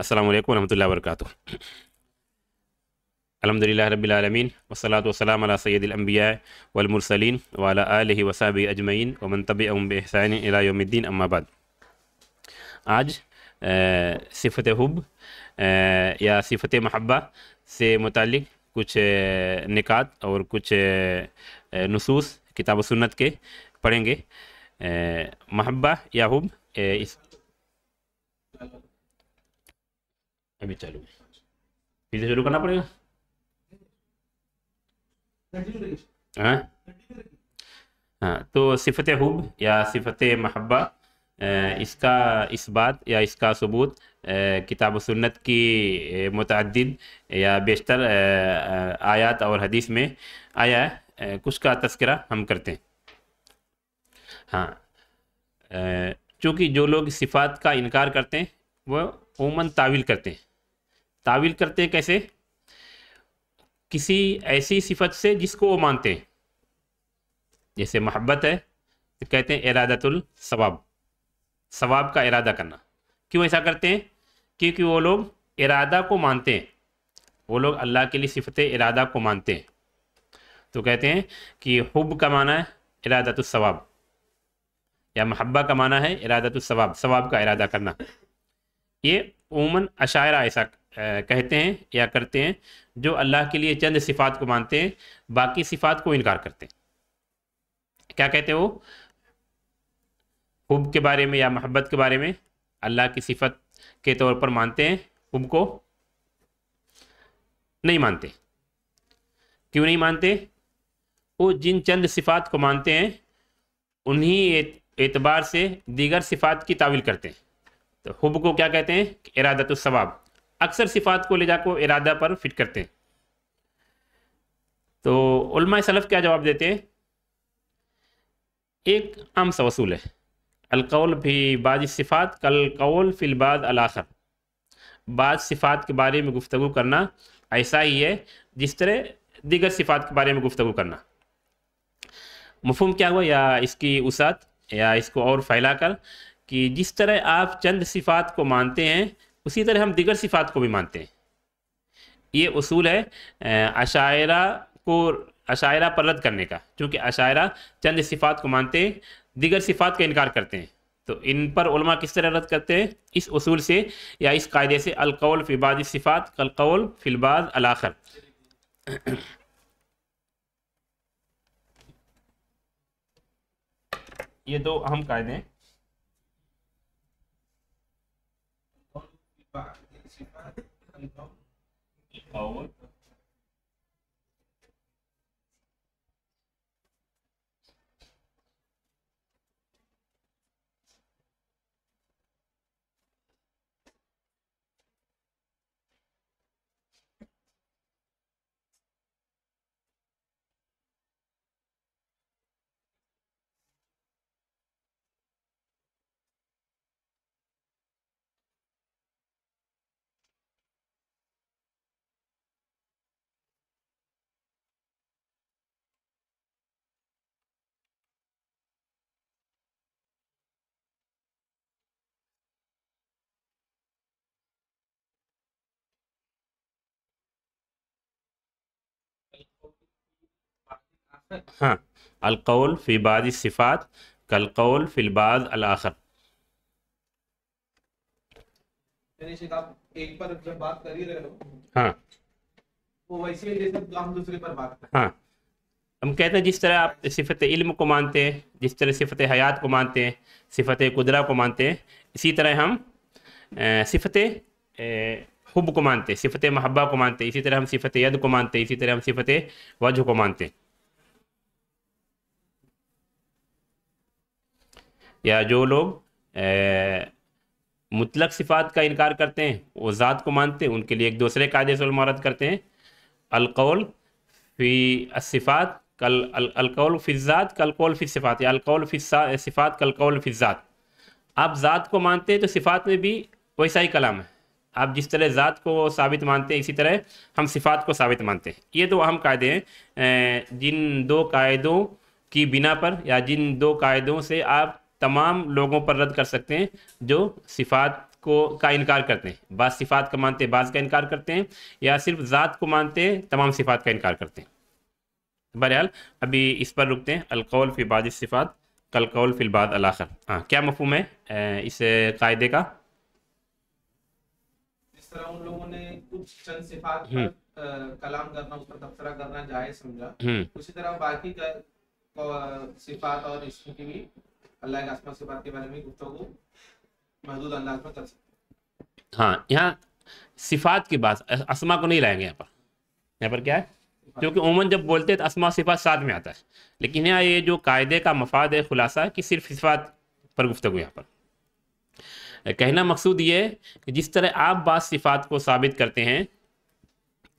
السلام عليكم ورحمة الله وبركاته الحمد لله رب العالمين والصلاة والسلام على سيد الأنبياء والمرسلين وعلى آله وصحبه أجمعين ومن تبعهم بإحسان إلى يوم الدين أما بعد آج آه، صفة حب آه، یا صفة محبة سے متعلق کچھ मुतल آه، اور کچھ نصوص کتاب و سنت کے پڑھیں گے महबा یا حب इस अभी चालू फिर से शुरू करना पड़ेगा हाँ हाँ तो सिफत हब या सिफत महब्बा इसका इस बात या इसका सबूत किताब सुन्नत की मतद या बेशतर आयात और हदीस में आया है कुछ का तस्करा हम करते हैं हाँ चूँकि जो लोग सिफात का इनकार करते हैं वह उमन तावील करते हैं तावील करते हैं कैसे किसी ऐसी सिफत से जिसको वो मानते हैं जैसे मोहब्बत है तो कहते हैं इरादतुल सवाब सवाब का इरादा करना क्यों ऐसा करते हैं क्योंकि वो लोग इरादा को मानते हैं वो लोग अल्लाह के लिए सिफत इरादा को मानते हैं तो कहते हैं कि हुब का माना है इरादतुल सवाब या महब्बा का माना है तो सवाब का इरादा करना ये उमन अशायरा ऐसा कहते हैं या करते हैं जो अल्लाह के लिए चंद सिफात को मानते हैं बाकी सिफात को इनकार करते हैं क्या कहते हो हुब के बारे में या महब्बत के बारे में अल्लाह की सिफत के तौर पर मानते हैं हुब को नहीं मानते क्यों नहीं मानते वो जिन चंद सिफात को मानते हैं उन्हीं एतबार से दीगर सिफात की तावील करते हैं तो हुब को क्या कहते हैं इरादत सवाब अक्सर सिफात को ले जाकर इरादा पर फिट करते हैं तो उलमा सलफ़ क्या जवाब देते हैं एक आम सा वसूल है अलकौल भी बाज सिफ़ात कल कौल फिलबाद अलाखर बाज सिफ़ात के बारे में गुफ्तु करना ऐसा ही है जिस तरह दीगर सिफ़ात के बारे में गुफ्तु करना मफहम क्या हुआ या इसकी उसात या इसको और फैलाकर कि जिस तरह आप चंद सिफात को मानते हैं उसी तरह हम दिगर सिफात को भी मानते हैं ये असूल है अशायरा को अशायरा पर रद्द करने का क्योंकि अशायरा चंद सिफात को मानते हैं दिगर सिफात का इनकार करते हैं तो इन पर उलमा किस तरह रद्द करते हैं इस असूल से या इस कायदे से अलकौल फ़िबाज सिफ़ात कलकौल फ़िलबाज अलाखर ये दो अहम कायदे हैं और हाँ अलकौल फिबाद सिफ़ात कलकौल फ़िलबाज अलाखर हाँ तो हम हाँ हम कहते हैं जिस तरह आप सिफत इल्म को मानते हैं जिस तरह सिफत हयात को मानते हैं सिफत कुदरा को मानते हैं इसी तरह हम सिफत हुब को मानते हैं सिफत महबा को मानते हैं इसी तरह हम सिफत यद को मानते हैं इसी तरह हम सिफत वजह को मानते हैं या जो लोग मुतलक सिफात का इनकार करते हैं वो ज़ात को मानते हैं उनके लिए एक दूसरे कायदे से मारत करते हैं अलकौल फ़ी सिफ़ात कल अलकौल फ़िज़ात कलकौल फिर सिफ़ात या अलकौल फिर सिफ़ात कलकौल फ़िज़ात आप ज़ात को मानते हैं तो सिफ़ात में भी वैसा ही कलाम है आप जिस तरह ज़ात को साबित मानते हैं इसी तरह हम सिफ़ात को साबित मानते हैं ये दो अहम कायदे हैं जिन दो कायदों की बिना पर या जिन दो कायदों से आप तमाम लोगों पर रद्द कर सकते हैं जो सिफात को का इनकार करते हैं बाद सिफात का मानते हैं बाज़ का इनकार करते हैं या सिर्फ ज़ात को मानते हैं तमाम सिफात का इनकार करते हैं बहरहाल अभी इस पर रुकते हैं अलकौल फिर बाज़ सिफात कल कौल बाद अलाखर हाँ क्या मफहम है इस कायदे का जिस तरह उन लोगों ने कुछ चंद सिफात हम्म। कलाम करना उस पर तबसरा करना जायज समझा हम्म। उसी तरह बाकी का सिफात और इसकी भी अल्लाह के आसमान से बात के बारे में गुफ्तगु महदूद अंदाज में कर सकते हाँ यहाँ सिफात की बात असमा को नहीं लाएंगे यहाँ पर यहाँ पर क्या है क्योंकि उमन जब बोलते हैं तो असमा सिफात साथ में आता है लेकिन यहाँ ये जो कायदे का मफाद है खुलासा है कि सिर्फ सिफात पर गुफ्तु यहाँ पर कहना मकसूद ये कि जिस तरह आप बात सिफात को साबित करते हैं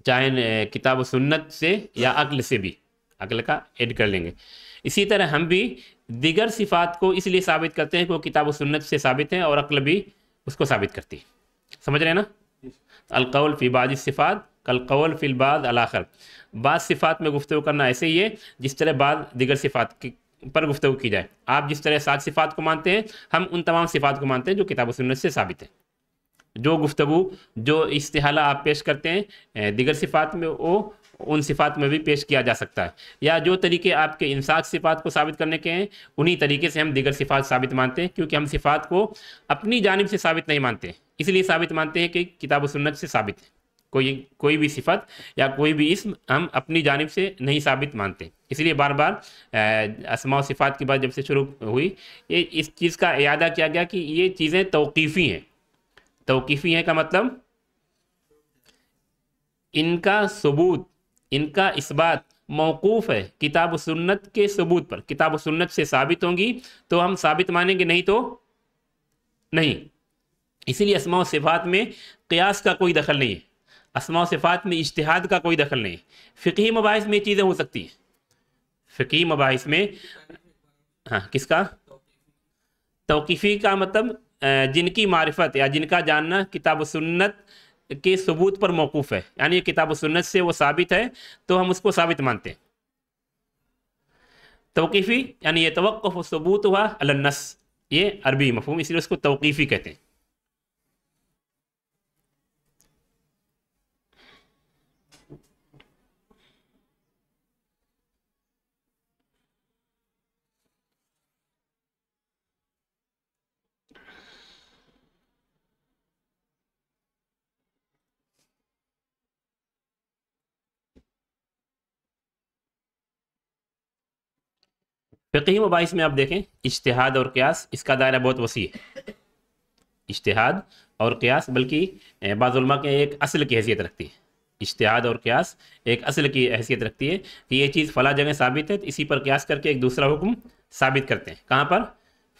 चाहे किताब सुन्नत से या अक्ल से भी अक्ल का एड कर लेंगे इसी तरह हम भी दिगर सिफात को इसलिए साबित करते हैं कि वो किताब सुन्नत से साबित है और अक्ल भी उसको साबित करती है समझ रहे हैं ना अलकौल फ़िबाज सिफ़ात कलकौल फ़िलबाज अलाखर बाद सिफ़ात में गुफ्तु करना ऐसे ही है जिस तरह बाद दिगर सिफ़ात की पर गुफ्तु की जाए आप जिस तरह सात सिफ़ात को मानते हैं हम उन तमाम सिफ़ात को मानते हैं जो किताब सुन्नत से साबित है जो गुफ्तु जो इस्तेहाला आप पेश करते हैं दिगर सिफ़ात में वो उन सिफात में भी पेश किया जा सकता है या जो तरीके आपके इंसाक सिफात को साबित करने के हैं उन्हीं तरीके से हम दीगर सिफात साबित मानते हैं क्योंकि हम सिफात को अपनी जानब से साबित नहीं मानते इसलिए साबित मानते हैं कि किताब सुन्नत से साबित है कोई कोई भी सिफत या कोई भी इसम हम अपनी जानब से नहीं साबित मानते इसलिए बार बार असमा सिफात की बात जब से शुरू हुई ये इस चीज़ का अदा किया गया कि ये चीज़ें तोकीफ़ी हैं तोकीफ़ी हैं का मतलब इनका सबूत इनका इस बात मौकूफ़ है किताब सुन्नत के सबूत पर किताब सुन्नत से साबित होंगी तो हम साबित मानेंगे नहीं तो नहीं इसीलिए असमा सिफात में क्यास का कोई दखल नहीं है असमा सिफात में इश्तहाद का कोई दखल नहीं है फ़िकी मबास में चीज़ें हो सकती हैं फ़िकी मबास में हाँ किसका तोकीफ़ी का मतलब जिनकी मार्फत या जिनका जानना किताब सुन्नत के सबूत पर मौकूफ़ है यानी किताब सुन्नत से वो साबित है तो हम उसको साबित मानते हैं तोकीफ़ी यानी ये तो सबूत हुआ अलनस ये अरबी मफहम इसलिए उसको तोकीफ़ी कहते हैं फ़की मुबाइस में आप देखें इश्तहाद और क्यास इसका दायरा बहुत वसी है इश्तहाद और क्यास बल्कि बाज़ुलमा के एक असल की हैसियत रखती है इश्तहाद और क्यास एक असल की हैसियत रखती है कि ये चीज़ फ़ला जगह साबित है तो इसी पर क्यास करके एक दूसरा हुक्म साबित करते हैं कहाँ पर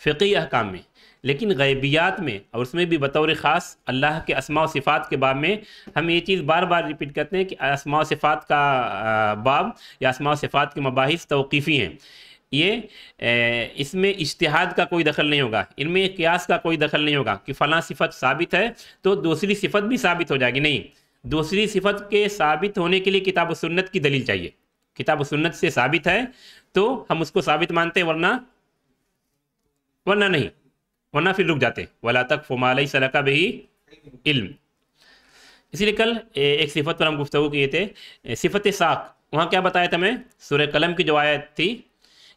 फ़िकी अहकाम में लेकिन गैबियात में और उसमें भी बतौर ख़ास अल्लाह के असमा सिफ़ात के बाब में हम ये चीज़ बार बार रिपीट करते हैं कि असमा सिफ़ात का बाब या असमा सिफ़ात के मबाहिस तोक़ी हैं ये इसमें इश्तहाद का कोई दखल नहीं होगा इनमें क्यास का कोई दखल नहीं होगा कि फ़ला सिफत साबित है तो दूसरी सिफत भी साबित हो जाएगी नहीं दूसरी सिफत के साबित होने के लिए किताब सुन्नत की दलील चाहिए किताब सुन्नत से साबित है तो हम उसको साबित मानते वरना वरना नहीं वरना फिर रुक जाते वला तक फुमालई सलाका बही इल्म इसीलिए कल एक सिफत पर हम गुफ्तु किए थे सिफत साख वहाँ क्या बताया था मैं सुर कलम की जो आयत थी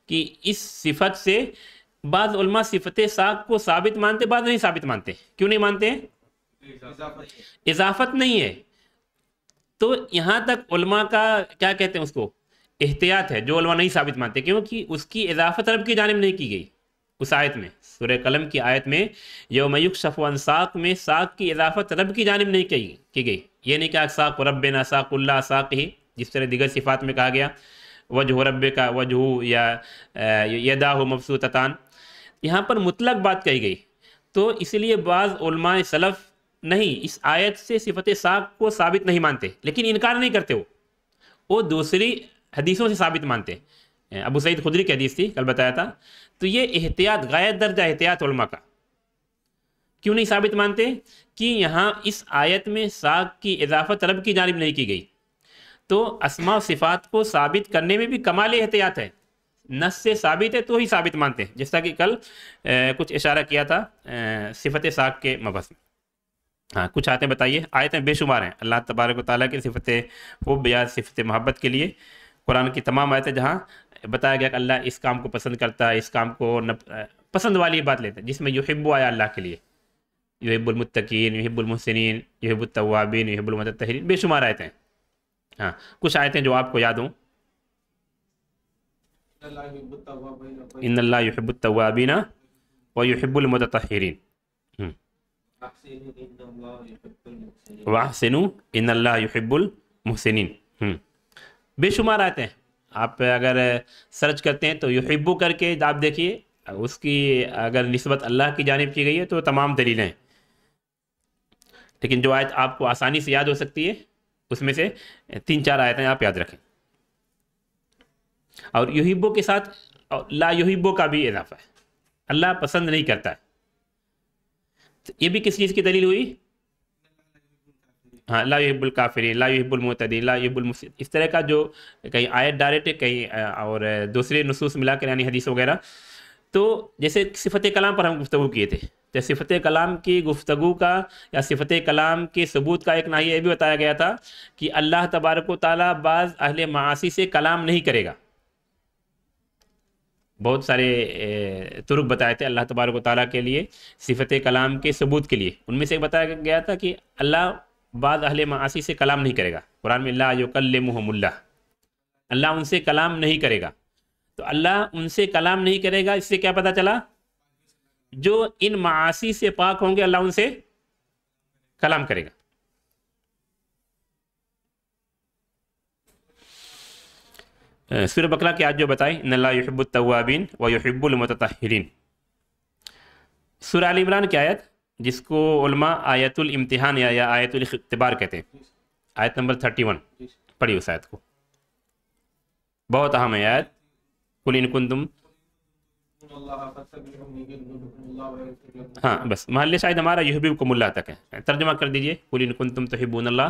कि इस सिफत से बाद उलमा सिफत साख को साबित मानते बाद नहीं साबित मानते क्यों नहीं मानते इजाफत नहीं है तो यहाँ तक उलमा का क्या कहते हैं उसको एहतियात है जो उलमा नहीं साबित मानते क्योंकि उसकी इजाफत रब की जानब नहीं की गई उस आयत में सूर्य कलम की आयत में मयुक शफवान साख में साख की इजाफत रब की जानब नहीं की गई ये नहीं कहा साख रब बेना साख ही जिस तरह दिगर सिफात में कहा गया वजह रब का वजह या यदा हो मबसूतान यहाँ पर मुतलक बात कही गई तो इसलिए बाज़ सलफ़ नहीं इस आयत से सिफत साख को साबित नहीं मानते लेकिन इनकार नहीं करते वो वो दूसरी हदीसों से साबित मानते अबू सईद खुदरी की हदीस थी कल बताया था तो ये एहतियात गायत दर्जा एहतियात उलमा का क्यों नहीं साबित मानते कि यहाँ इस आयत में साग की इजाफत रब की जानब नहीं की गई तो असमा सिफात को साबित करने में भी कमाल एहतियात है नस से साबित है तो ही साबित मानते हैं जैसा कि कल ए, कुछ इशारा किया था सिफत साख के मबस में हाँ कुछ आते बताइए आयतें बेशुमार हैं अल्लाह तबारक ताली के सिफत खूब या सिफत मोहब्बत के लिए कुरान की तमाम आयतें जहाँ बताया गया कि अल्लाह इस काम को पसंद करता है इस काम को न, पसंद वाली बात लेते हैं जिसमें युहब्बु आया अल्लाह के लिए युहब्बुलमतकीन युहब्बुलमहसिन युहब्बुलतवाबिन तहरीन बेशुमार आयतें हाँ कुछ आयतें जो आपको याद हों इन अल्लाहबीना व वाहसिन इन अल्लाह मुहसिन बेशुमार आते हैं आप अगर सर्च करते हैं तो युबु करके आप देखिए उसकी अगर नस्बत अल्लाह की जानब की गई है तो तमाम दलीलें हैं लेकिन जो आयत आपको आसानी से याद हो सकती है उसमें से तीन चार आयतें आप याद रखें और योहिबो के साथ ला योहिबो का भी इजाफा है अल्लाह पसंद नहीं करता है तो ये भी किस चीज़ की दलील हुई हाँ ला युहबुल काफिरीन ला युहबुल मोतदी ला युहबुल इस तरह का जो कहीं आयत डायरेक्ट कहीं और दूसरे नसूस मिलाकर यानी हदीस वगैरह तो जैसे सिफत कलाम पर हम गुफ्तु किए थे तो सिफत कलाम की गुफ्तु का या सिफत कलाम के सबूत का एक ना ये भी बताया गया था कि अल्लाह तबारक ताली बाज़ अहल मासी से कलाम नहीं करेगा बहुत सारे तुर्क बताए थे अल्लाह तबारक ताली के लिए सिफत कलाम के सबूत के लिए उनमें से बताया गया था कि अल्लाह बाज़ अहल मासी से कलाम नहीं करेगा कुरान में लाकल्ला अल्लाह उनसे कलाम नहीं करेगा तो अल्लाह उनसे कलाम नहीं करेगा इससे क्या पता चला जो इन मासी से पाक होंगे अल्लाह उनसे कलाम करेगा सूर्य बकरा के आज जो बताए नल्लाबुलतवाबिन वहब्बुलमतरीन सूर आल इमरान की आयत जिसको आयतुल इम्तिहान या, या आयतुल इख्तबार कहते हैं आयत नंबर थर्टी वन पढ़ी उस आयत को बहुत अहम है आयत कुल इनकुन तुम हाँ बस महल शायद हमारा यूहबिब को मुला तक है तर्जमा कर दीजिए कुल इन कुंतुम अल्लाह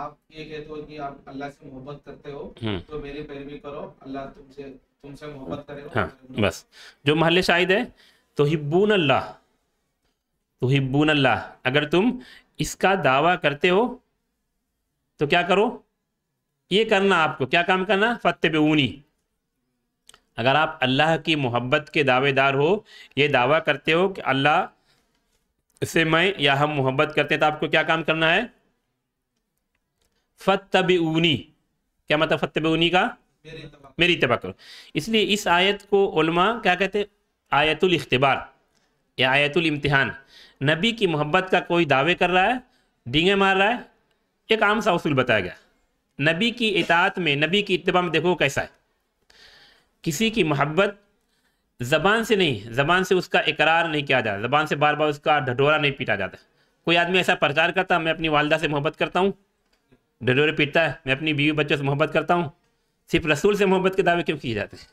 आप तो ये कहते हो कि आप अल्लाह से मोहब्बत करते हो हम्म। तो मेरी पैरवी करो अल्लाह तुमसे तुमसे मोहब्बत करे हाँ बस जो महल शायद है तो हिब्बून अल्लाह तो हिब्बून अल्लाह अगर तुम इसका दावा करते हो तो क्या करो ये करना आपको क्या काम करना पे ऊनी अगर आप अल्लाह की मोहब्बत के दावेदार हो ये दावा करते हो कि अल्लाह से मैं या हम मोहब्बत करते हैं तो आपको क्या काम करना है फत ऊनी क्या मतलब फत ऊनी का मेरी इतबा करो इसलिए इस आयत को उलमा क्या कहते हैं आयतुल इख्तबार या आयतुल इम्तिहान नबी की मोहब्बत का कोई दावे कर रहा है डींगे मार रहा है एक आम सा उसूल बताया गया नबी की इतात में नबी की इतबा में देखो कैसा है किसी की मोहब्बत ज़बान से नहीं ज़बान से उसका इकरार नहीं किया जाता ज़बान से बार बार उसका ढडोरा नहीं पीटा जाता कोई आदमी ऐसा प्रचार करता मैं अपनी वालदा से मोहब्बत करता हूँ ढटोरे पीटता है मैं अपनी बीवी बच्चों से मोहब्बत करता हूँ सिर्फ रसूल से मोहब्बत के दावे क्यों किए जाते हैं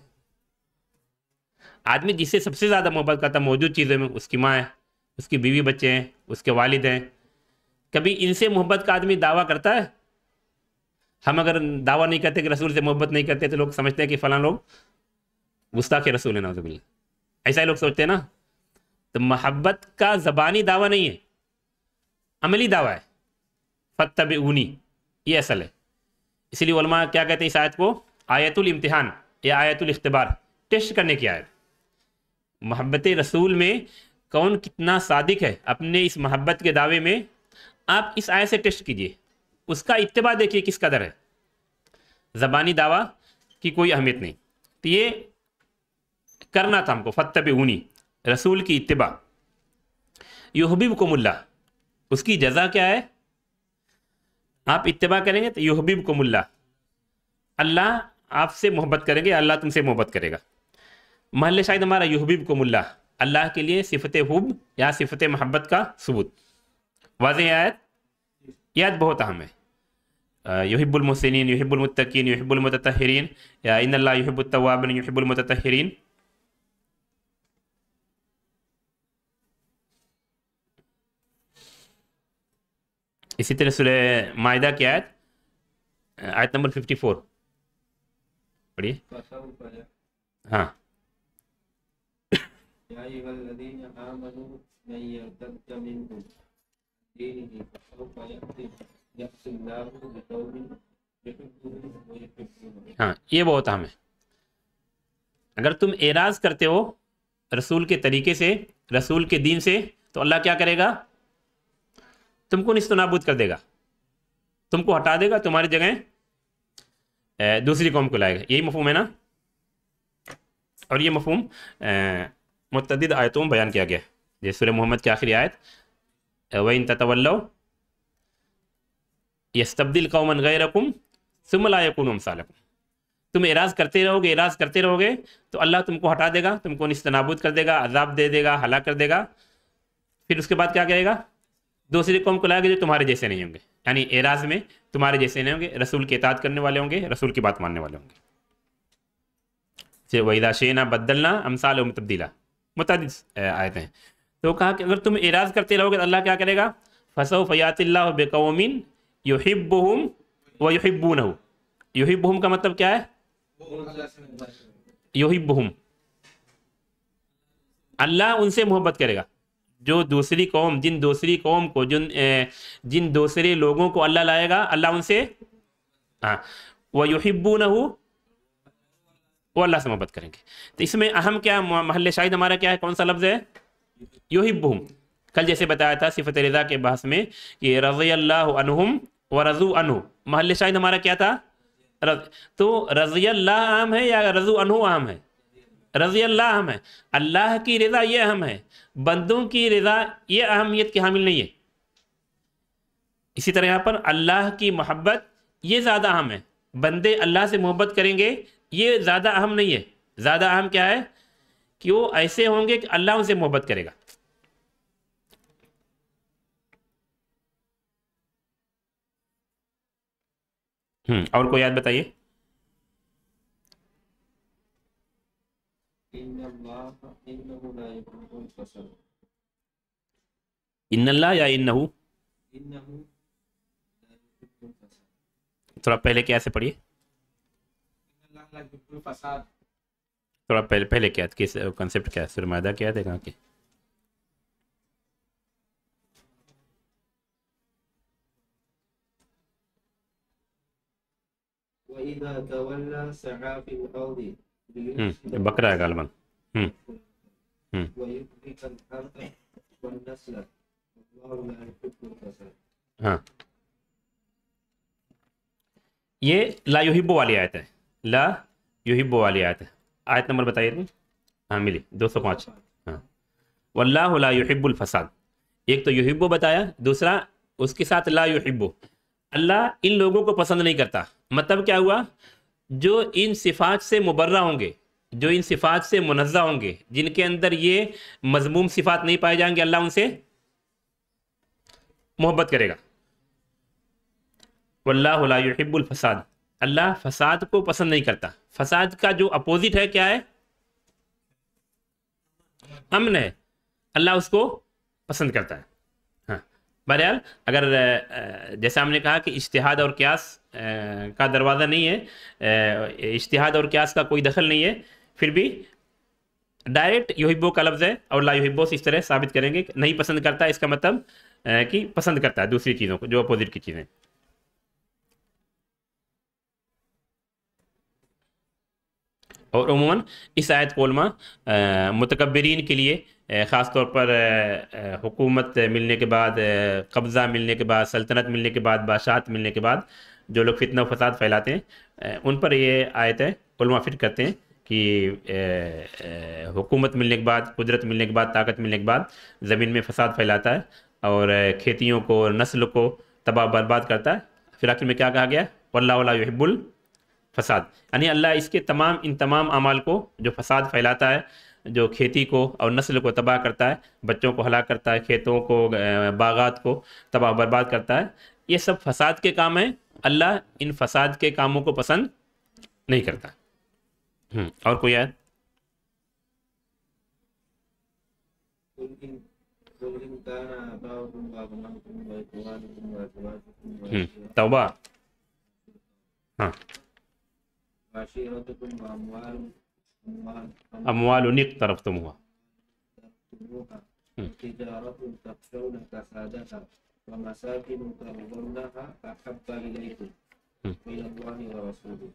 आदमी जिससे सबसे ज़्यादा मोहब्बत करता है मौजूद चीज़ों में उसकी माँ है उसकी बीवी बच्चे हैं उसके वालिद हैं कभी इनसे मोहब्बत का आदमी दावा करता है हम अगर दावा नहीं करते कि रसूल से मोहब्बत नहीं करते तो लोग समझते हैं कि फ़लाँ लोग गुस्ताख के रसूल है नाजबिल्ला ऐसा ही लोग सोचते हैं ना तो महब्बत का ज़बानी दावा नहीं है अमली दावा है फ़तब ऊनी ये असल है इसीलिए वलमा क्या कहते हैं इस आयत को आयतुल इम्तिहान या आयतुल इख्तबार टेस्ट करने की आयत मोहब्बत रसूल में कौन कितना सादिक है अपने इस महब्बत के दावे में आप इस आयत से टेस्ट कीजिए उसका इतबा देखिए किस कदर है ज़बानी दावा की कोई अहमियत नहीं तो ये करना था हमको फतब ऊनी रसूल की इतबा को मुला उसकी जजा क्या है आप इतबा करेंगे तो को मुला अल्लाह आपसे मोहब्बत करेंगे अल्लाह तुमसे मोहब्बत करेगा महल शायद हमारा को मुला अल्लाह के लिए सिफत हुब या सिफत महब्बत का सबूत वाज आयत याद बहुत अहम है آه، يحب المسنين يحب المتقين يحب المتطهرين يا إن الله يحب التوابين يحب المتطهرين इसी तरह सुरह मायदा की आयत आयत नंबर 54 हाँ ये बहुत अहम है अगर तुम एराज करते हो रसूल के तरीके से रसूल के दीन से तो अल्लाह क्या करेगा तुमको निस्तनाबूद कर देगा तुमको हटा देगा तुम्हारी जगह दूसरी कौम को लाएगा यही मफहम है ना और ये मफहम मतद आयतों में बयान किया गया जैसे मोहम्मद की आखिरी आयत वही तवल्लो यस्तब्दिल कौमन गैर रकुम सुमलाकुन तुम एराज करते रहोगे एराज करते रहोगे तो अल्लाह तुमको हटा देगा तुमको नस्तनाबूद कर देगा अजाब दे देगा हला कर देगा फिर उसके बाद क्या करेगा दूसरी कौम को लाएगा जो तुम्हारे जैसे नहीं होंगे यानी एराज में तुम्हारे जैसे नहीं होंगे रसूल की इतात करने वाले होंगे रसूल की बात मानने वाले होंगे से वहीदा शेना बदलना अमसाल उम तब्दीला मुतद आयते हैं तो कहा कि अगर तुम एराज करते रहोगे तो अल्लाह क्या करेगा फसो फ़यातिल्ला बेकौमिन युहिबुम व युहिबून युहिबुम का मतलब क्या है युहिबुम अल्लाह उनसे मोहब्बत करेगा जो दूसरी कौम जिन दूसरी कौम को जिन जिन दूसरे लोगों को अल्लाह लाएगा अल्लाह उनसे हाँ वह युहिबू न वो अल्लाह से मोहब्बत करेंगे तो इसमें अहम क्या महल शाहिद हमारा क्या है कौन सा लफ्ज़ है युहिबुम कल जैसे बताया था सिफत रज़ा के बहस में कि रज़ी अल्लाह व रज़ू अनु महल शाहिद हमारा क्या था रज, तो रज़ी अल्लाह आम है या रज़ू अनु अहम है रज़ी अल्लाह आम है अल्लाह की रज़ा ये अहम है बंदों की रज़ा ये अहमियत की हामिल नहीं है इसी तरह यहाँ पर अल्लाह की मोहब्बत ये ज़्यादा अहम है बंदे अल्लाह से मोहब्बत करेंगे ये ज़्यादा अहम नहीं है ज़्यादा अहम क्या है कि वो ऐसे होंगे कि अल्लाह उनसे मोहब्बत करेगा हम्म, और कोई याद बताइए इन्नल्ला या इन्नहु थोड़ा पहले क्या से पढ़िए थोड़ा पहले पहले क्या किस कंसेप्ट क्या सुरमादा क्या थे कहाँ के बकरा है गालबन हाँ ये ला युहिबो वाली आयत है ला युहिबो वाली आयत है आयत नंबर बताइए हाँ मिली दो सौ पाँच हाँ वल्लाह ला युहिबुल फसाद एक तो युहिबो बताया दूसरा उसके साथ ला युहिबो अल्लाह इन लोगों को पसंद नहीं करता मतलब क्या हुआ जो इन सिफात से मुबर्रा होंगे जो इन सिफात से मुनजा होंगे जिनके अंदर ये मजमूम सिफात नहीं पाए जाएंगे अल्लाह उनसे मोहब्बत करेगा वल्लाहबुल फसाद अल्लाह फसाद को पसंद नहीं करता फसाद का जो अपोजिट है क्या है अमन है अल्लाह उसको पसंद करता है बहरहाल अगर जैसे हमने कहा कि इश्तिहाद और क्यास का दरवाज़ा नहीं है इश्तिहाद और क्यास का कोई दखल नहीं है फिर भी डायरेक्ट योहिब्बो का लफ्ज़ है और ला योहिब्बो से इस तरह साबित करेंगे कि नहीं पसंद करता इसका मतलब कि पसंद करता है दूसरी चीज़ों को जो अपोजिट की चीज़ें और उमूमा इस आयत कोलमा मतकबरीन के लिए ख़ास तौर पर हुकूमत मिलने के बाद कब्ज़ा मिलने के बाद सल्तनत मिलने के बाद बादशाहत मिलने के बाद जो लोग फितना फसाद फैलाते हैं उन पर ये आयतें फिर करते हैं कि हुकूमत मिलने के बाद कुदरत मिलने के बाद ताकत मिलने के बाद ज़मीन में फसाद फैलाता है और खेतियों को नस्ल को तबाह बर्बाद करता है फिर आखिर में क्या कहा गया वल्लाबुल फ़साद यानी अल्लाह इसके तमाम इन तमाम अमाल को जो फसाद फैलाता है जो खेती को और नस्ल को तबाह करता है बच्चों को हला करता है खेतों को बागात को तबाह बर्बाद करता है ये सब फसाद के काम हैं अल्लाह इन फसाद के कामों को पसंद नहीं करता हम्म, और कोई याद हम्म, तोबा हाँ أموال iqtaraftumuha tijaratun takshawna kasadaha wa masakin tarudunnaha ahabba ilaikum minallahi wa rasulih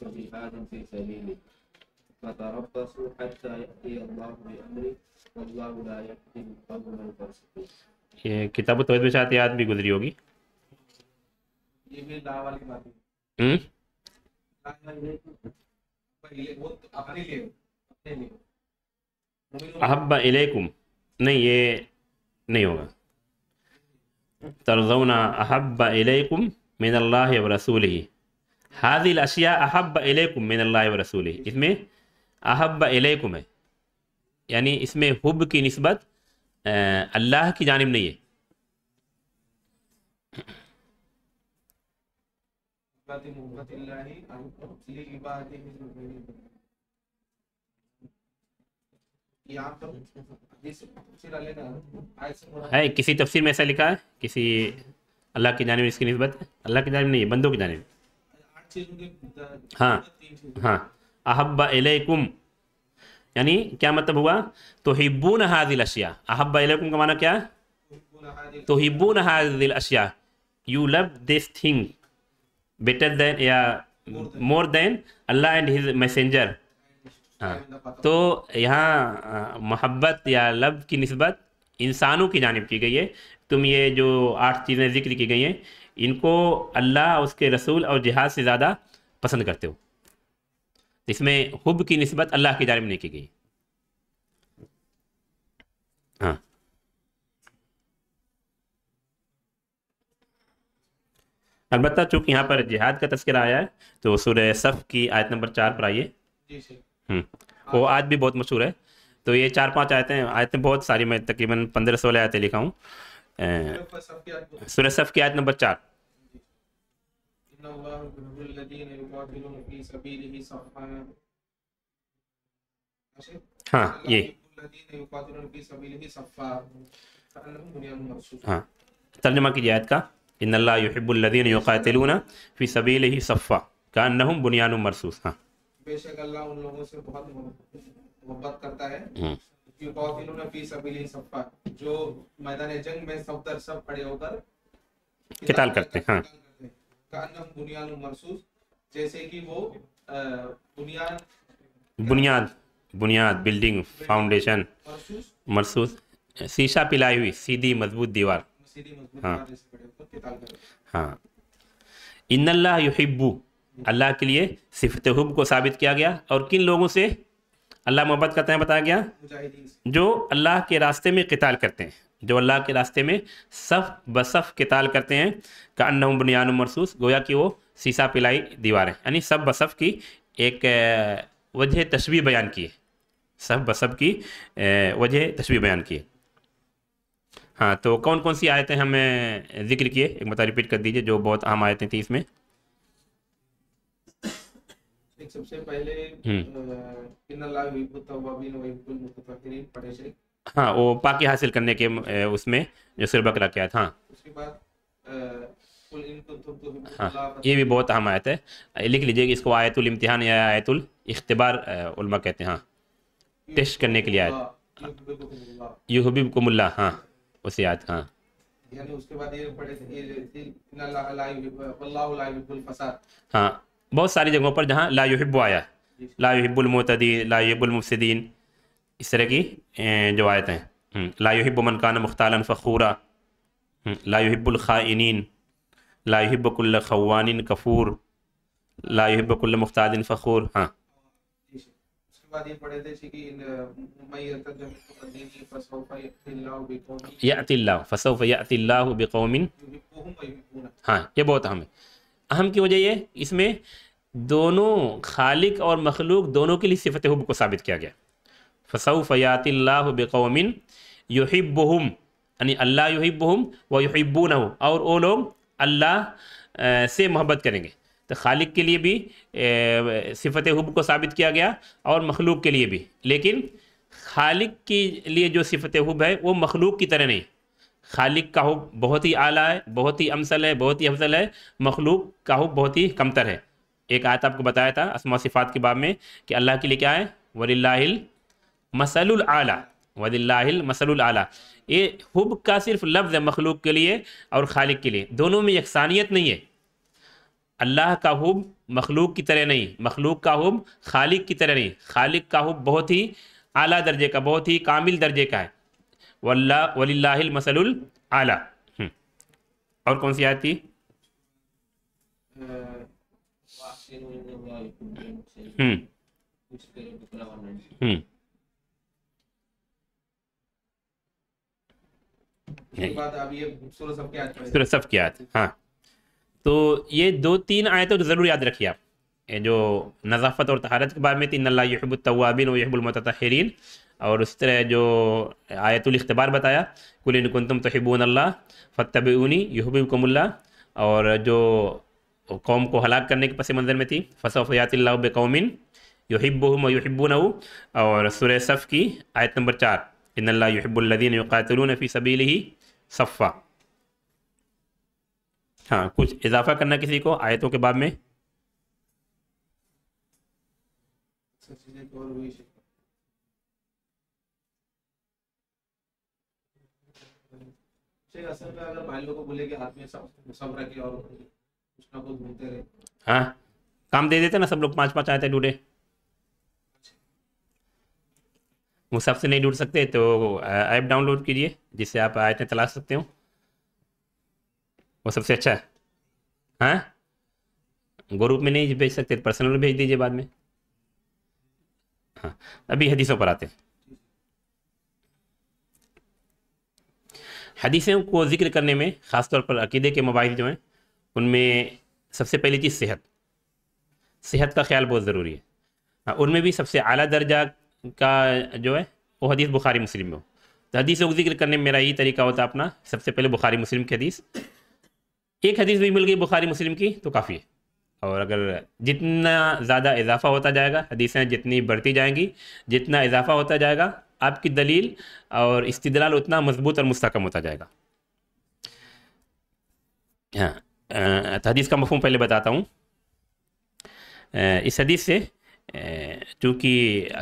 wa jihadin किताब में याद भी गुजरी होगी ये भी दावा वाली बात अहब इलेकुम नहीं ये नहीं होगा तर्जौन अहब इलेकुम मिन अल्लाह व रसूल हाजिल अशिया अहब इलेकुम मिन अल्लाह व रसूल इसमें अहब इलेकुम है यानी इसमें हुब की नस्बत अल्लाह की जानब नहीं है है किसी तफसीर में ऐसा लिखा है किसी अल्लाह की जानब इसकी नस्बत अल्लाह की जानब नहीं बंदों की जानब हाँ हाँ अहब्बा यानी क्या मतलब हुआ तो हिब्बून हाजिल अशिया अहब्बा का माना क्या तो हिब्बून हाजिल अशिया you love this thing better than या more than Allah and his messenger हाँ तो यहाँ मोहब्बत या लव की नस्बत इंसानों की जानब की गई है तुम ये जो आठ चीज़ें जिक्र की गई हैं इनको अल्लाह उसके रसूल और जिहाद से ज़्यादा पसंद करते हो इसमें हुब की नस्बत अल्लाह की जानब नहीं की गई हाँ अलबत् चूंकि यहाँ पर जिहाद का तस्करा आया है तो सूर्य सफ़ की आयत नंबर चार पर आइए हम्म, वो आज भी बहुत मशहूर है तो ये चार पांच आयतें आयतें बहुत सारी मैं तकरीबन पंद्रह सोलह आयतें लिखा हूँ सूर्य सफ़ की आयत नंबर चार हाँ ये हाँ, हाँ तर्जमा कीजिए आयत का इनल्लाबुल्लिन युकातलून फ़ी सबील ही सफ़ा का नहम बुनियान मरसूस हाँ किताल करते हैं बुनियाद बुनियाद बिल्डिंग फाउंडेशन मरसूस शीशा पिलाई हुई सीधी मजबूत दीवार हाँ हाँ इन्नल्लाह युहिब्बू अल्लाह के लिए सिफत हब को साबित किया गया और किन लोगों से अल्लाह मोहब्बत करते हैं बताया गया जो अल्लाह के रास्ते में कताल करते हैं जो अल्लाह के रास्ते में सफ़ बसफ़ कताल करते हैं का अन्ना बुनियान मरसूस गोया कि वो सीसा पिलाई दीवार यानी सब बसफ़ की एक वजह तस्वीर बयान की है सब बसफ़ की वजह तस्वीर बयान की है हाँ तो कौन कौन सी आयतें हमें जिक्र किए एक बता रिपीट कर दीजिए जो बहुत अहम आयतें थी इसमें सबसे पहले हम्म। हाँ वो पाकि हासिल करने के उसमें जो सिर बकरा किया था हाँ, तो हाँ ये भी बहुत अहम आयत है लिख लीजिए इसको आयतुल इम्तिहान या आयतुल इख्तबार उलमा कहते हैं हाँ टेस्ट करने के लिए आयत यूहबिब कुमुल्ला हाँ उसे याद हाँ हाँ बहुत सारी जगहों पर जहाँ ला युहिब्बु आया ला युहिब्बुलमतदीन ला युहिब्बुलमुफसदीन इस तरह की जो आयतें हैं हम्म, ला युहिब्बुमन कान मुख्तालन फ़खूरा हम्म, ला युहिब्बुलख़ाइनिन ला युहिब्बकुल्ल खवानिन कफ़ूर ला युहिब्बकुल्ल मुख्तादिन फ़खूर हाँ तो हाँ ये बहुत अहम है अहम की वजह ये इसमें दोनों खालिक और मखलूक दोनों के लिए सिफत हब को साबित किया गया फसौफ यातिल्लाह बिकौमिन युहिबहम यानी अल्लाह युहिबहम व युहिबून और वो लोग अल्लाह से मोहब्बत करेंगे तो खालिक के लिए भी सिफत हुब को साबित किया गया और मखलूक के लिए भी लेकिन खालिक के लिए जो सिफत हुब है वो मखलूक की तरह नहीं खालिक का हुब बहुत ही आला है बहुत ही अमसल है बहुत ही अफजल है मखलूक का हुब बहुत ही कमतर है एक आयत आपको बताया था असमा सिफात के बाब में कि अल्लाह के लिए क्या है वरिल्लाहिल मसलुल आला वदिल्लाहिल मसलुल आला ये हुब का सिर्फ लफ्ज़ है मखलूक के लिए और खालिक के लिए दोनों में यकसानियत नहीं है अल्लाह का हुब मखलूक की तरह नहीं मखलूक का हुब खालिक की तरह नहीं खालिक का हुब बहुत ही आला दर्जे का बहुत ही कामिल दर्जे का है वल्ला वलीमसल आला हम्म। और कौन सी आती हम्म, हम्म। सूरज सब क्या हाँ तो ये दो तीन आयतों तो ज़रूर याद रखिए आप जो नजाफत और तहारत के बारे में थी नल्लाबुलतवाबिन वहबुलमतरीन और उस तरह जो आयतुलख्तबार बताया कुलिन कुंतम तहिबून अल्लाह फ़तबूनी यहबुकमल्ला और जो कौम को हलाक करने के पस मंजर में थी फ़सफ़यातिल्ला कौमिन यहिबुम यहिबुन और सुर सफ़ की आयत नंबर चार इनल्ला यहबुल्लिन फ़ी सबील सफ़ा हाँ कुछ इजाफा करना किसी को आयतों के बाद में हाँ काम दे देते ना सब लोग पांच पांच आयतें डूटे वो सबसे नहीं ढूंढ सकते तो ऐप डाउनलोड कीजिए जिससे आप आयतें तलाश सकते हो वो सबसे अच्छा है हाँ ग्रुप में नहीं भेज सकते पर्सनल में भेज दीजिए बाद में हाँ अभी हदीसों पर आते हैं हदीसों को जिक्र करने में ख़ासतौर पर अकीदे के मबाइल जो हैं उनमें सबसे पहली चीज़ सेहत सेहत का ख्याल बहुत ज़रूरी है हाँ उनमें भी सबसे आला दर्जा का जो है वो हदीस बुखारी मुस्लिम में हो तो हदीसों को जिक्र करने में मेरा यही तरीका होता अपना सबसे पहले बुखारी मुस्लिम की हदीस एक हदीस भी मिल गई बुखारी मुस्लिम की तो काफ़ी है और अगर जितना ज़्यादा इजाफा होता जाएगा हदीसें जितनी बढ़ती जाएंगी जितना इजाफा होता जाएगा आपकी दलील और इस्तदलाल उतना मजबूत और मुस्तकम होता जाएगा हाँ तो हदीस का मफहम पहले बताता हूँ इस हदीस से चूँकि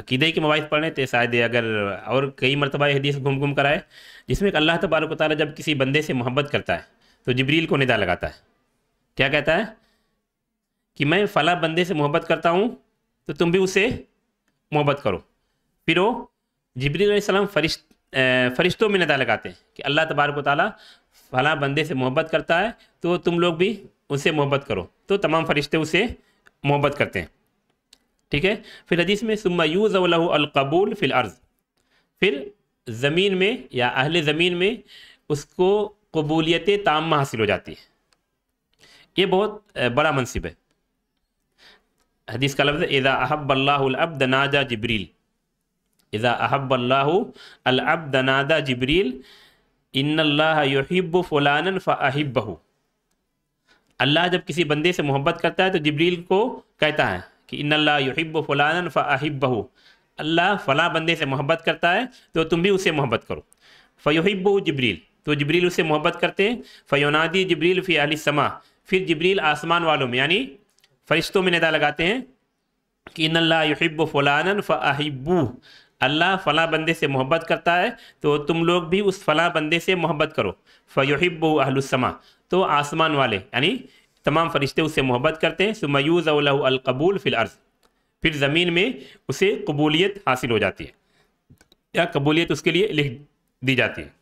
अकीदे के मवाद पढ़ने थे शायद अगर और कई मरतबा हदीस घूम घूम कर आए जिसमें अल्लाह तबारक ताली जब किसी बंदे से मोहब्बत करता है तो जबरील को निदा लगाता है क्या कहता है कि मैं फ़ला बंदे से मोहब्बत करता हूँ तो तुम भी उसे मोहब्बत करो फिर वो जबरीलम फरिश्त फरिश्तों में निदा लगाते हैं कि अल्लाह तबारक ताली फ़ला बंदे से मोहब्बत करता है तो तुम लोग भी उसे मोहब्बत करो तो तमाम फरिश्ते उसे मोहब्बत करते हैं ठीक है फिर हदीस में सुमयूज़ फ़िल अर्ज़ फिर ज़मीन में या अहले ज़मीन में उसको कबूलियत ताम हासिल हो जाती है ये बहुत बड़ा मनसिब है हदीस का लफ्ज़ एज़ा अहब्लाब्द नाजा जबरील एज़ा अहब्लाब्द नादा जबरील इन्नल्लाहिब्बु फ़लान बहु अल्लाह जब किसी बंदे से मोहब्बत करता है तो जबरील को कहता है कि इन्नल्लाहिब्बु फ़लान बहु अल्लाह फ़लाँ बंदे से मोहब्बत करता है तो तुम भी उससे मोहब्बत करो फ़युहिब्बु जबरील तो जबरील उससे मोहब्बत करते हैं फ़योनादी जबरील फ़ी अली समा फिर जबरील आसमान वालों में यानी फ़रिश्तों में नदा लगाते हैं कि इन फ़लान फ़ाहिबू अल्लाह फ़लाँ बंदे से मोहब्बत करता है तो तुम लोग भी उस फ़लाँ बंदे से मोहब्बत करो फ़योहिब अहलुसमा तो आसमान वाले यानी तमाम फरिश्ते उससे मोहब्बत करते हैं सुमयूज़ अलकबूल फ़िल अर्ज़ फिर ज़मीन में उसे कबूलियत हासिल हो जाती है या कबूलियत उसके लिए लिख दी जाती है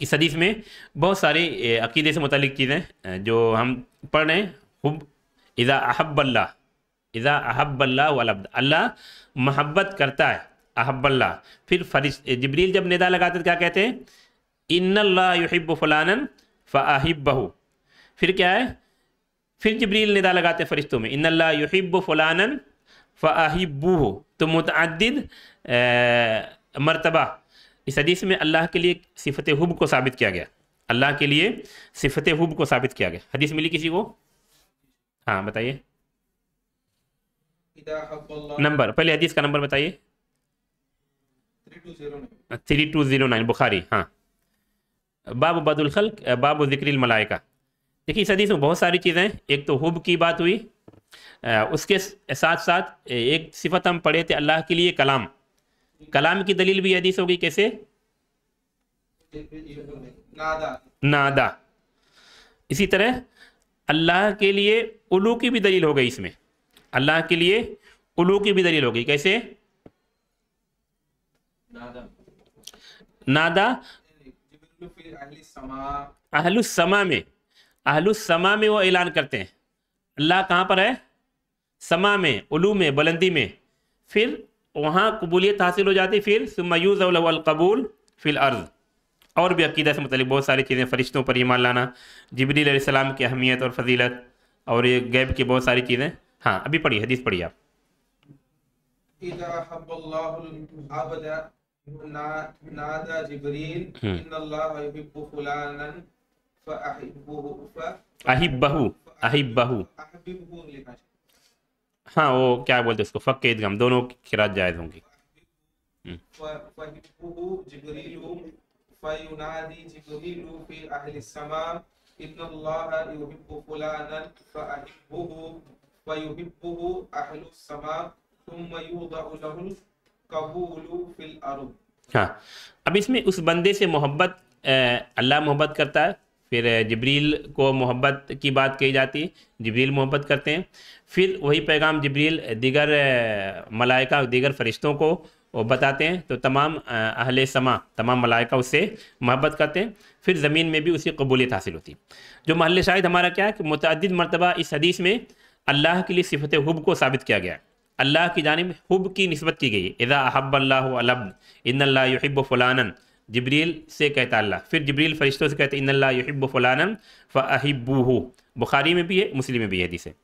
इस हदीस में बहुत सारी अकीदे से मुतल चीज़ें जो हम पढ़ रहे हैं हब इज़ा अहब्बल्ला इज़ा अहब्बल्ला वलब्द अल्लाह महब्बत करता है अहब्बल्ला फिर फरिश जबरील जब निदा लगाते तो क्या कहते हैं इन्नल्लाहिब फ़लानन फ़ाहिबहू फिर क्या है फिर जबरील निदा लगाते फ़रिश्तों में युब फ़लानन फ़ाहिबू तो मुतद मरतबा इस हदीस में अल्लाह के लिए सिफत हुब को साबित किया गया अल्लाह के लिए सिफत हुब को साबित किया गया हदीस मिली किसी को हाँ बताइए नंबर पहले हदीस का नंबर बताइए three two zero nine Bukhari हाँ बाब बदुलखल बाब जिक्र मलाइका देखिए इस हदीस में बहुत सारी चीज़ें एक तो हुब की बात हुई उसके साथ साथ एक सिफत हम पढ़े थे अल्लाह के लिए कलाम कलाम की दलील भी हदीस होगी कैसे नादा नादा इसी तरह अल्लाह के लिए उलू की भी दलील हो गई इसमें अल्लाह के लिए उलू की भी दलील हो गई कैसे नादा, नादा समा में समा में वो ऐलान करते हैं अल्लाह कहाँ पर है समा में उलू में बुलंदी में फिर वहाँ कबूलियत हासिल हो जाती फिर मयूज़ फिल अर्ज़ और भी अकीदा से मतलब बहुत सारी चीज़ें फ़रिश्तों पर ईमान लाना जबरीसम की अहमियत और फजीलत और ये गैब की बहुत सारी चीज़ें हाँ अभी पढ़िए हदीस पढ़िए आप बहु अहिबहू बहु हाँ वो क्या बोलते हैं उसको फ़क ईदगाम दोनों खिराज जायज़ होंगी हम्म। हाँ।, हाँ अब इसमें उस बंदे से मोहब्बत अल्लाह मोहब्बत करता है फिर जबरील को मोहब्बत की बात कही जाती है जबरील मोहब्बत करते हैं फिर वही पैगाम जबरील दिगर मलाइका दिगर फरिश्तों को वो बताते हैं तो तमाम अहल समा तमाम मलाइका उससे मोहब्बत करते हैं फिर ज़मीन में भी उसी कबूलियत हासिल होती जो महल शाहिद हमारा क्या है कि मतद मरतबा इस हदीस में अल्लाह के लिए सिफत हब को साबित किया गया अल्लाह की जानब हब की नस्बत की गई है इज़ा अहब अल्लाब इन अल्लाब फ़लानन जबरील से कहता अल्लाह फिर जबरील फरिश्तों से कहते इनब यहब फ़लान फ़ाहिबू बुखारी में भी है मुस्लिम में भी है जिसे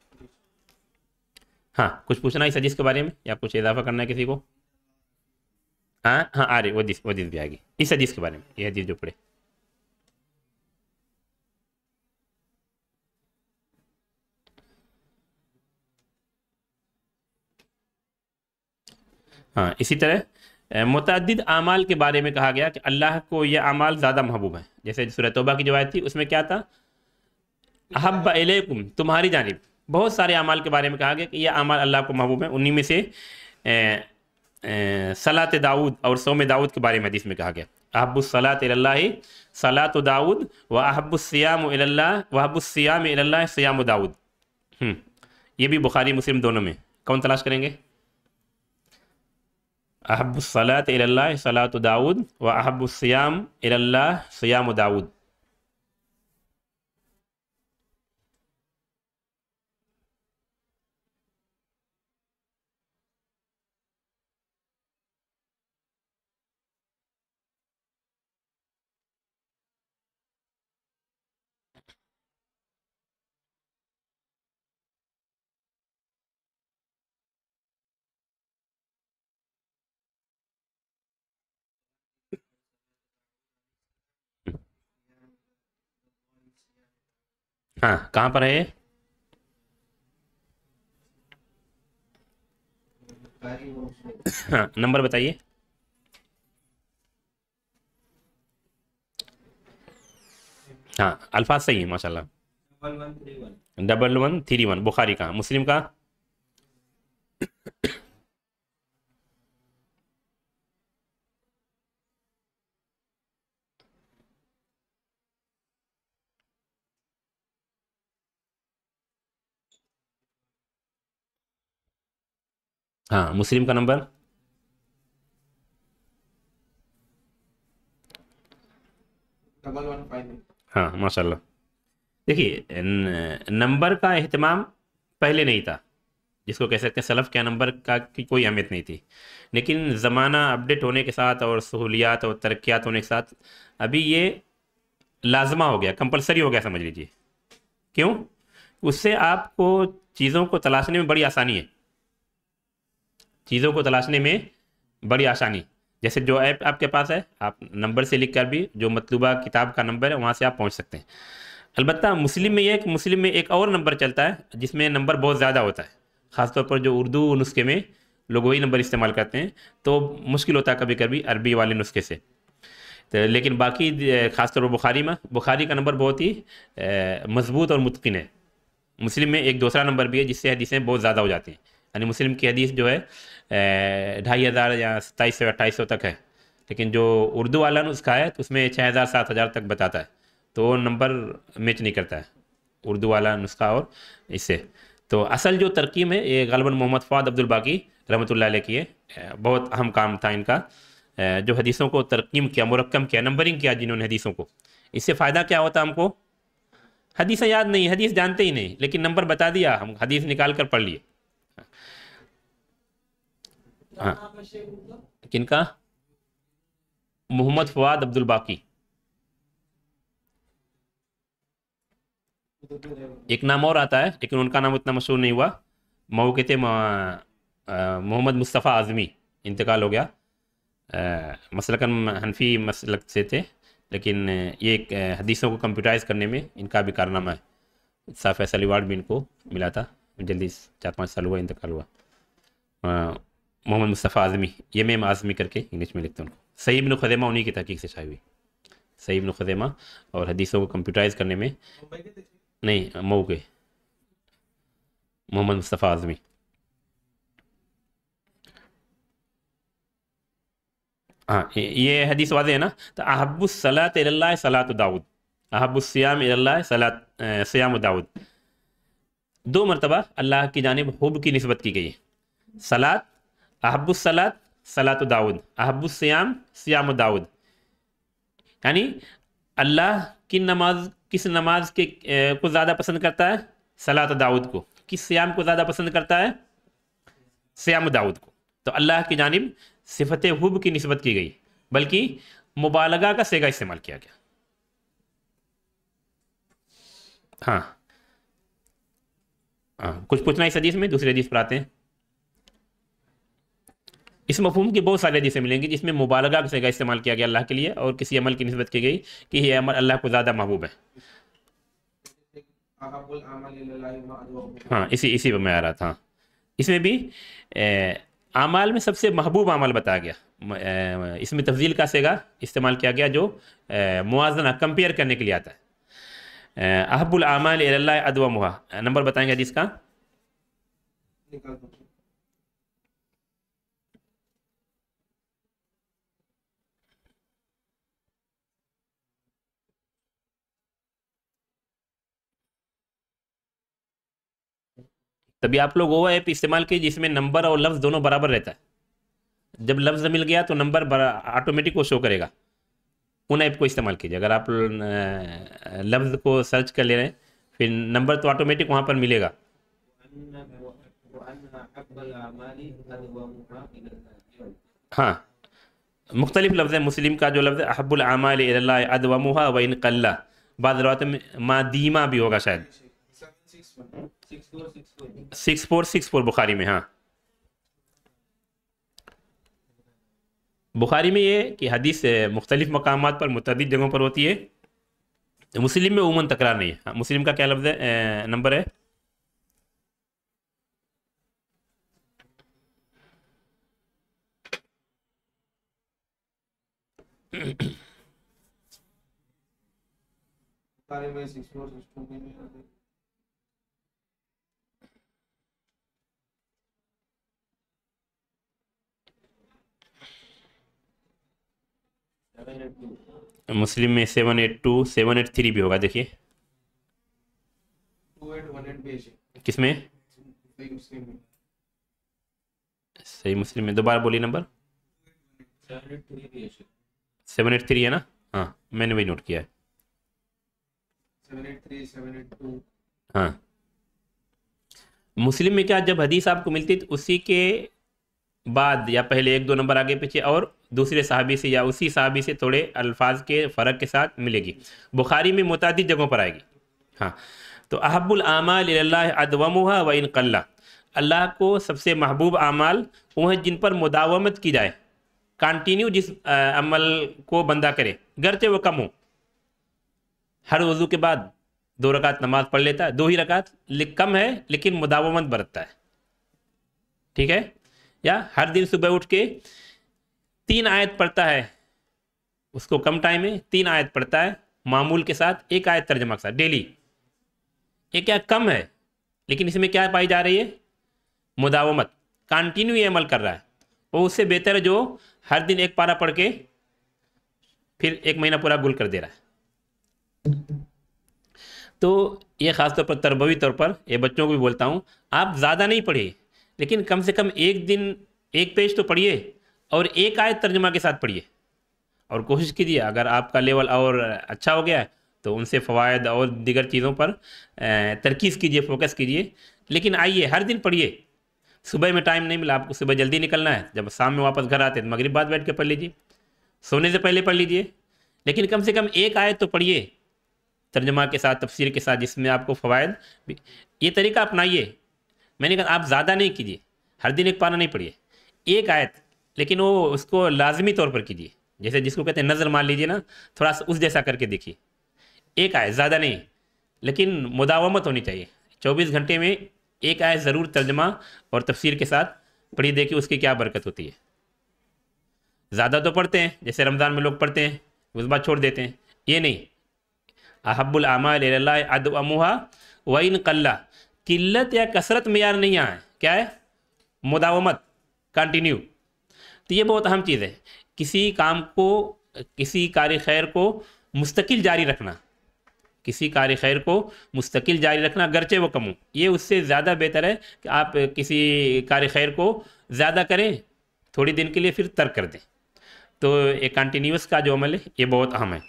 हाँ कुछ पूछना इस हदीस के बारे में या कुछ इजाफा करना है किसी को हाँ हाँ आ रही वो हदीस वो हदीस भी आएगी इस हदीस के बारे में ये हदीस जो पड़े हाँ इसी तरह मतदद अमाल के बारे में कहा गया कि अल्लाह को यह अमाल ज़्यादा महबूब है जैसे सूरह तोबा की जवायत थी उसमें क्या था अहब अलकुम तुम्हारी जानब बहुत सारे अमाल के बारे में कहा गया कि यह अमाल अल्लाह को महबूब है उन्हीं में से सलात दाऊद और सोम दाऊद के बारे में हदीस में कहा गया अहबुसलात सलात दाऊद व अहबुसयाम वहबुसयाम सयाम दाऊद हम्म, ये भी बुखारी मुस्लिम दोनों में कौन तलाश करेंगे أحب الصلاة إلى الله صلاة داود وأحب الصيام إلى الله صيام داود हाँ कहाँ पर है ये हाँ नंबर बताइए हाँ अल्फाज सही है माशाल्लाह double one three one Bukhari का मुस्लिम का हाँ मुस्लिम का नंबर हाँ माशाल्लाह देखिए नंबर का अहतमाम पहले नहीं था जिसको कह सकते हैं सलफ़ के नंबर का की कोई अहमियत नहीं थी लेकिन ज़माना अपडेट होने के साथ और सहूलियात और तरक्यात होने के साथ अभी ये लाजमा हो गया कंपलसरी हो गया समझ लीजिए क्यों उससे आपको चीज़ों को तलाशने में बड़ी आसानी है चीज़ों को तलाशने में बड़ी आसानी जैसे जो ऐप आपके पास है आप नंबर से लिख कर भी जो मतलूबा किताब का नंबर है वहाँ से आप पहुँच सकते हैं अलबत् मुस्लिम में यह मुस्लिम में एक और नंबर चलता है जिसमें नंबर बहुत ज़्यादा होता है ख़ासतौर पर जो उर्दू नुस्खे में लोग वही नंबर इस्तेमाल करते हैं तो मुश्किल होता है कभी कभी अरबी वाले नुस्खे से तो लेकिन बाकी ख़ासतौर पर बुखारी में बुखारी का नंबर बहुत ही मजबूत और मुतकिन है मुस्लिम में एक दूसरा नंबर भी है जिससे हदीसें बहुत ज़्यादा हो जाती हैं અને મુસ્લિમ કે હદીસ જો હે 25000 જ્યા 2700 2800 તક હે લેકિન જો ઉર્દુ વાલા નું ઉસ્કા હે ઉસમે 6000 7000 તક બતાતા હે તો નંબર میچ નહિ કરતા ઉર્દુ વાલા નુસ્ખા ઓર ઇસે તો અસલ જો તર્કિમ હે એ ગલબન મોહમ્મદ ફાદ अब्दुल बाकी રહેમતુલ્લાહ લે કી એ બહોત અહમ કામ થા ઇનકા જો હદીસો કો તર્કિમ કે મુરકકમ કે નંબરિંગ કિયા જીનહોને હદીસો કો ઇસે ફાયદા ક્યા હોતા હમકો હદીસ યાદ નહી હદીસ જાનતે હી નહી લેકિન નંબર બતા દિયા હમ હદીસ નિકાલ કર પડ લિયે हाँ का मोहम्मद फवाद अब्दुल बाकी एक नाम और आता है लेकिन उनका नाम उतना मशहूर नहीं हुआ मऊ के थे मोहम्मद मुस्तफ़ा आज़मी इंतकाल हो गया मसलकन हनफी मसलक से थे लेकिन ये एक हदीसों को कंप्यूटराइज करने में इनका भी कारनामा है साफ़ फैसल अवार्ड भी इनको मिला था जल्दी चार पाँच साल हुआ इंतकाल हुआ मोहम्मद मुस्तफ़ा आज़मी ये एम आज़मी करके इंग्लिश में लिखते हैं उनको सईब इब्न उन्हीं की तहकीक से छाई हुई सईब इब्न और हदीसों को कंप्यूटराइज करने में नहीं मऊ के मोहम्मद मुस्तफ़ा आज़मी हाँ ये हदीस वाजे है ना तो अहबुसलात सलात दाऊद अहबुसयाम सलात सयाम दाऊद दो मरतबा अल्लाह की जानब हब की नस्बत की गई है सलात अहबुसलात सलात दाऊद सयाम सयाम दाऊद यानी अल्लाह की नमाज किस नमाज के को ज़्यादा पसंद करता है सलात दाऊद को किस सयाम को ज़्यादा पसंद करता है सयाम दाऊद को तो अल्लाह की जानब सिफत हब की नस्बत की गई बल्कि मुबालगा का सेगा इस्तेमाल किया गया हाँ हाँ कुछ पूछना इस हदीस में दूसरे हदीस पर आते हैं इस मफहूम की बहुत सारी हदीसें मिलेंगी जिसमें मुबालगा किसी का इस्तेमाल किया गया अल्लाह के लिए और किसी अमल की नस्बत की गई कि यह अमल अल्लाह को ज़्यादा महबूब है हाँ इसी इसी पर मैं आ रहा था इसमें भी अमाल में सबसे महबूब अमल बताया गया इसमें तफजील का सेगा इस्तेमाल किया गया जो मुआजना कंपेयर करने के लिए आता है अहबुल अदवा मुहा नंबर बताएंगे हदीस का तभी आप लोग वो ऐप इस्तेमाल कीजिए जिसमें नंबर और लफ्ज़ दोनों बराबर रहता है जब लफ्ज़ मिल गया तो नंबर ऑटोमेटिक वो शो करेगा उन ऐप को इस्तेमाल कीजिए अगर आप लफ्ज़ को सर्च कर ले रहे हैं फिर नंबर तो ऑटोमेटिक वहाँ पर मिलेगा हाँ मुख्तलिफ लफ्ज़ है मुस्लिम का जो लफ्ज़ अहबुलमाल अदवमुहा वन कल्ला बाद रात में मादीमा भी होगा शायद six four six four Bukhari में हाँ बुखारी में ये कि हदीस मुख्तलिफ मकाम पर मुतद जगहों पर होती है तो मुस्लिम में उमून तकरार नहीं है मुस्लिम का क्या लफ्ज़ है नंबर है में मुस्लिम में seven eight two seven eight three भी होगा देखिए किसमें सही मुस्लिम में दोबारा बोली नंबर सेवन एट थ्री है ना हाँ मैंने वही नोट किया है हाँ मुस्लिम में क्या जब हदीस आपको मिलती है तो उसी के बाद या पहले एक दो नंबर आगे पीछे और दूसरे सहाबी से या उसी सहाबी से थोड़े अल्फाज के फ़र्क के साथ मिलेगी बुखारी में मुतद जगहों पर आएगी हाँ तो अहबुलमालदवमहा व कल्ला अल्लाह को सबसे महबूब आमाल वह हैं जिन पर मुदावमत की जाए कंटिन्यू जिस आ, अमल को बंदा करे गरते वह कम हो हर वज़ू के बाद दो रकात नमाज पढ़ लेता है दो ही रकात कम है लेकिन मुदावमत बरतता है ठीक है या हर दिन सुबह उठ के तीन आयत पढ़ता है उसको कम टाइम में तीन आयत पढ़ता है मामूल के साथ एक आयत तर्जमा के साथ डेली ये क्या कम है लेकिन इसमें क्या पाई जा रही है मुदावमत कंटिन्यू ये अमल कर रहा है और उससे बेहतर है जो हर दिन एक पारा पढ़ के फिर एक महीना पूरा गुल कर दे रहा है तो ये ख़ासतौर पर तरबवी तौर पर ये बच्चों को भी बोलता हूँ आप ज़्यादा नहीं पढ़िए लेकिन कम से कम एक दिन एक पेज तो पढ़िए और एक आय तर्जमा के साथ पढ़िए और कोशिश कीजिए अगर आपका लेवल और अच्छा हो गया है तो उनसे फ़वाद और दीगर चीज़ों पर तरकीज़ कीजिए फोकस कीजिए लेकिन आइए हर दिन पढ़िए सुबह में टाइम नहीं मिला आपको सुबह जल्दी निकलना है जब शाम में वापस घर आते हैं तो मगरब बाद बैठ के पढ़ लीजिए सोने से पहले पढ़ लीजिए लेकिन कम से कम एक आयत तो पढ़िए तर्जमा के साथ तफसीर के साथ जिसमें आपको फ़वाद ये तरीका अपनाइए मैंने कहा आप ज़्यादा नहीं कीजिए हर दिन एक पाना नहीं पढ़िए एक आयत लेकिन वो उसको लाजमी तौर पर कीजिए जैसे जिसको कहते हैं नज़र मान लीजिए ना थोड़ा सा उस जैसा करके देखिए एक आयत ज़्यादा नहीं लेकिन मुदावमत होनी चाहिए चौबीस घंटे में एक आयत ज़रूर तर्जमा और तफसीर के साथ पढ़िए देखिए उसकी क्या बरकत होती है ज़्यादा तो पढ़ते हैं जैसे रमज़ान में लोग पढ़ते हैं उस बात छोड़ देते हैं ये नहीं अहबुल अमाल अदमुहा व कल्ला किल्लत या कसरत मैार नहीं यहाँ है क्या है मुदावमत कंटिन्यू तो ये बहुत अहम चीज़ है किसी काम को किसी कार्य खैर को मुस्तकिल जारी रखना किसी कार्य खैर को मुस्तकिल जारी रखना गरचे वो कम हो ये उससे ज़्यादा बेहतर है कि आप किसी कार्य खैर को ज़्यादा करें थोड़ी दिन के लिए फिर तर्क कर दें तो ये कंटिन्यूस का जो अमल है ये बहुत अहम है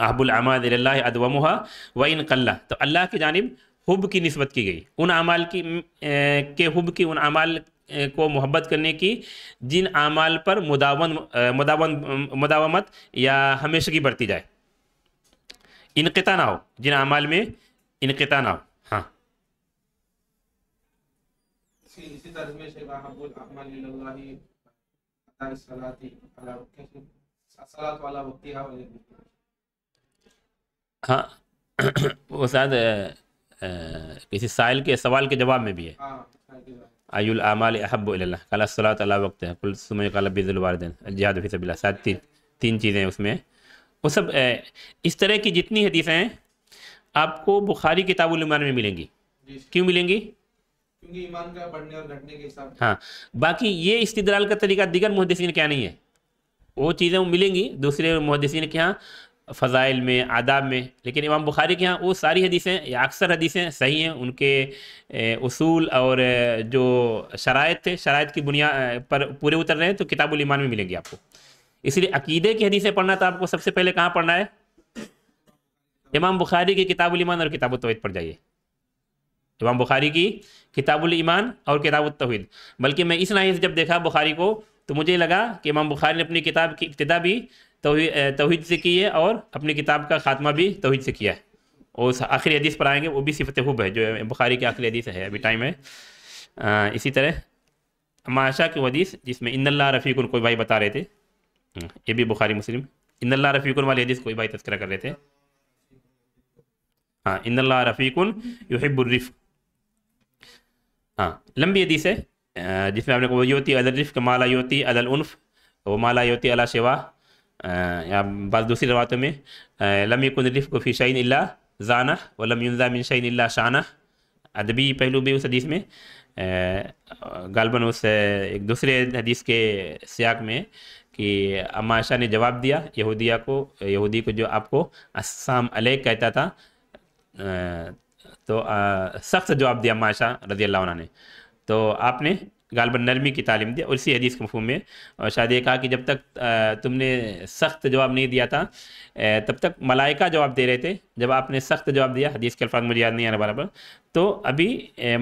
आहबुलआमादिल्ला अदवमहा व इन कल्ला तो अल्लाह की जानब हुब की नस्बत की गई उन अमाल की ए, के हुब की उन अमाल को मोहब्बत करने की जिन अमाल पर मुदावन मुदावन मुदावमत या हमेशा की बरती जाए इनकता ना हो जिन अमाल में इनकता ना हो हाँ हाँ वो शायद किसी साइल के सवाल के जवाब में भी है आयुल हाँ, आमाल अहब कला सलात अला वक्त है कुल सुमय कला बिजुल जिहाद फी सबिल्ला शायद तीन तीन चीज़ें उसमें वो सब इस तरह की जितनी हदीसें हैं आपको बुखारी किताबुलमान में मिलेंगी क्यों मिलेंगी ईमान का बढ़ने और घटने के हिसाब हाँ बाकी ये इस्तदलाल का तरीका दिगर मुहदसिन क्या नहीं है वो चीज़ें मिलेंगी दूसरे मुहदसिन के यहाँ फ़ज़ाइल में आदाब में लेकिन इमाम बुखारी के यहाँ वो सारी हदीसें या अक्सर हदीसें सही हैं उनके उसूल और जो शरात थे शरात की बुनिया पर पूरे उतर रहे हैं तो किताबुल ईमान में मिलेंगी आपको इसलिए अकीदे की हदीसें पढ़ना तो आपको सबसे पहले कहाँ पढ़ना है इमाम बुखारी की किताबुल ईमान और किताब तोहद पढ़ जाइए इमाम बुखारी की किताबुल ईमान और किताब तोहद बल्कि मैं इस नाइज जब देखा बुखारी को तो मुझे लगा कि इमाम बुखारी ने अपनी किताब की इब्तदा भी तोही से की है और अपनी किताब का खात्मा भी तोहीद से किया है और आखिरी हदीस पर आएंगे वो भी सिफत हुब है जो बुखारी की आखिरी हदीस है अभी टाइम है आ, इसी तरह माशा की हदीस जिसमें इन्नल्ला रफ़ीकुन कोई भाई बता रहे थे हम्म, ये भी बुखारी मुस्लिम इन्नल्ला रफ़ीकुन वाली हदीस कोई भाई तस्करा कर रहे थे हाँ इन्नल्ला रफ़ीकुन युहिबुर्रिफ़ हाँ लंबी हदीस है जिसमें आपने को योती अदल माला योती अदल व वो माला योती अला शिवा बस दूसरी रवातों में लम कुनरिफ को फ़िशाइन अल्ला जाना व लम युजा मिन शाइन अल्ला शाना अदबी पहलू भी उस हदीस में गालबन उस एक दूसरे हदीस के सियाक में कि अमाशा ने जवाब दिया यहूदिया को यहूदी को जो आपको असाम अलेक कहता था तो सख्त जवाब दिया माशा रजी अल्लाह ने तो आपने गालबन नरमी की तालीम दी और इसी हदीस के मफहम में और ये कहा कि जब तक तुमने सख्त जवाब नहीं दिया था तब तक मलाइका जवाब दे रहे थे जब आपने सख्त जवाब दिया हदीस के अल्फाज मुझे याद नहीं आने बराबर तो अभी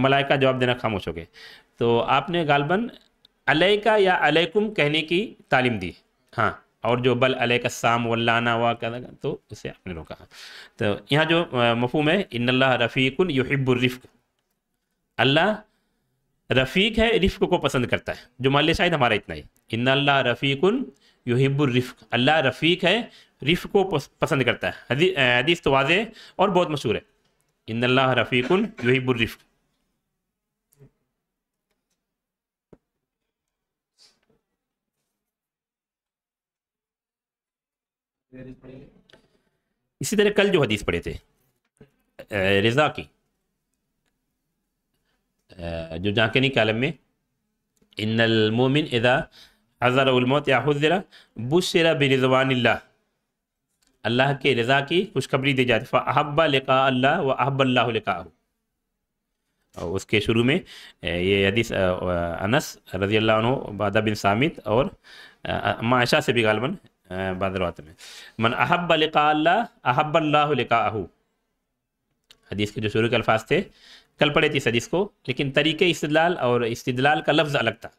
मलाइका जवाब देना खामोश हो गए तो आपने गालबन अलैका या अलैकुम कहने की तालीम दी हाँ और जो बल साम वाना वा कह तो उसे आपने रोका तो यहाँ जो मफहम है इन रफ़ीक़ुल युहिब्बुर्रिफ़ अल्लाह रफ़ीक है रिफ़ को पसंद करता है जो मान लिया शायद हमारा इतना ही इन अल्लाह रफ़ीकन रिफ्क अल्लाह रफ़ीक है रिफ़ को पसंद करता है हदीस तो वाज और बहुत मशहूर है इन अल्लाह रफ़ीकन रिफ्क इसी तरह कल जो हदीस पढ़े थे रिज़ा की जो जाकनी कालम में इन इनमोमिन इदा हज़रमत या हज़रा बुशरा बिरजवान अल्लाह के रज़ा की खुशखबरी दी जाती फ़ाहब्बा लिखा अल्लाह व अहब्बल्ला लिका और उसके शुरू में ये हदीस अनस रजी अल्लाह बादा बिन सामित और माशा से भी गालबन बादरवात में मन अहब लिखा अल्लाह लिखा लिका हदीस के जो शुरू के अल्फाज थे कल पड़े थे सदीस को लेकिन तरीके इस्तलाल और इस्तलाल का लफ्ज़ अलग था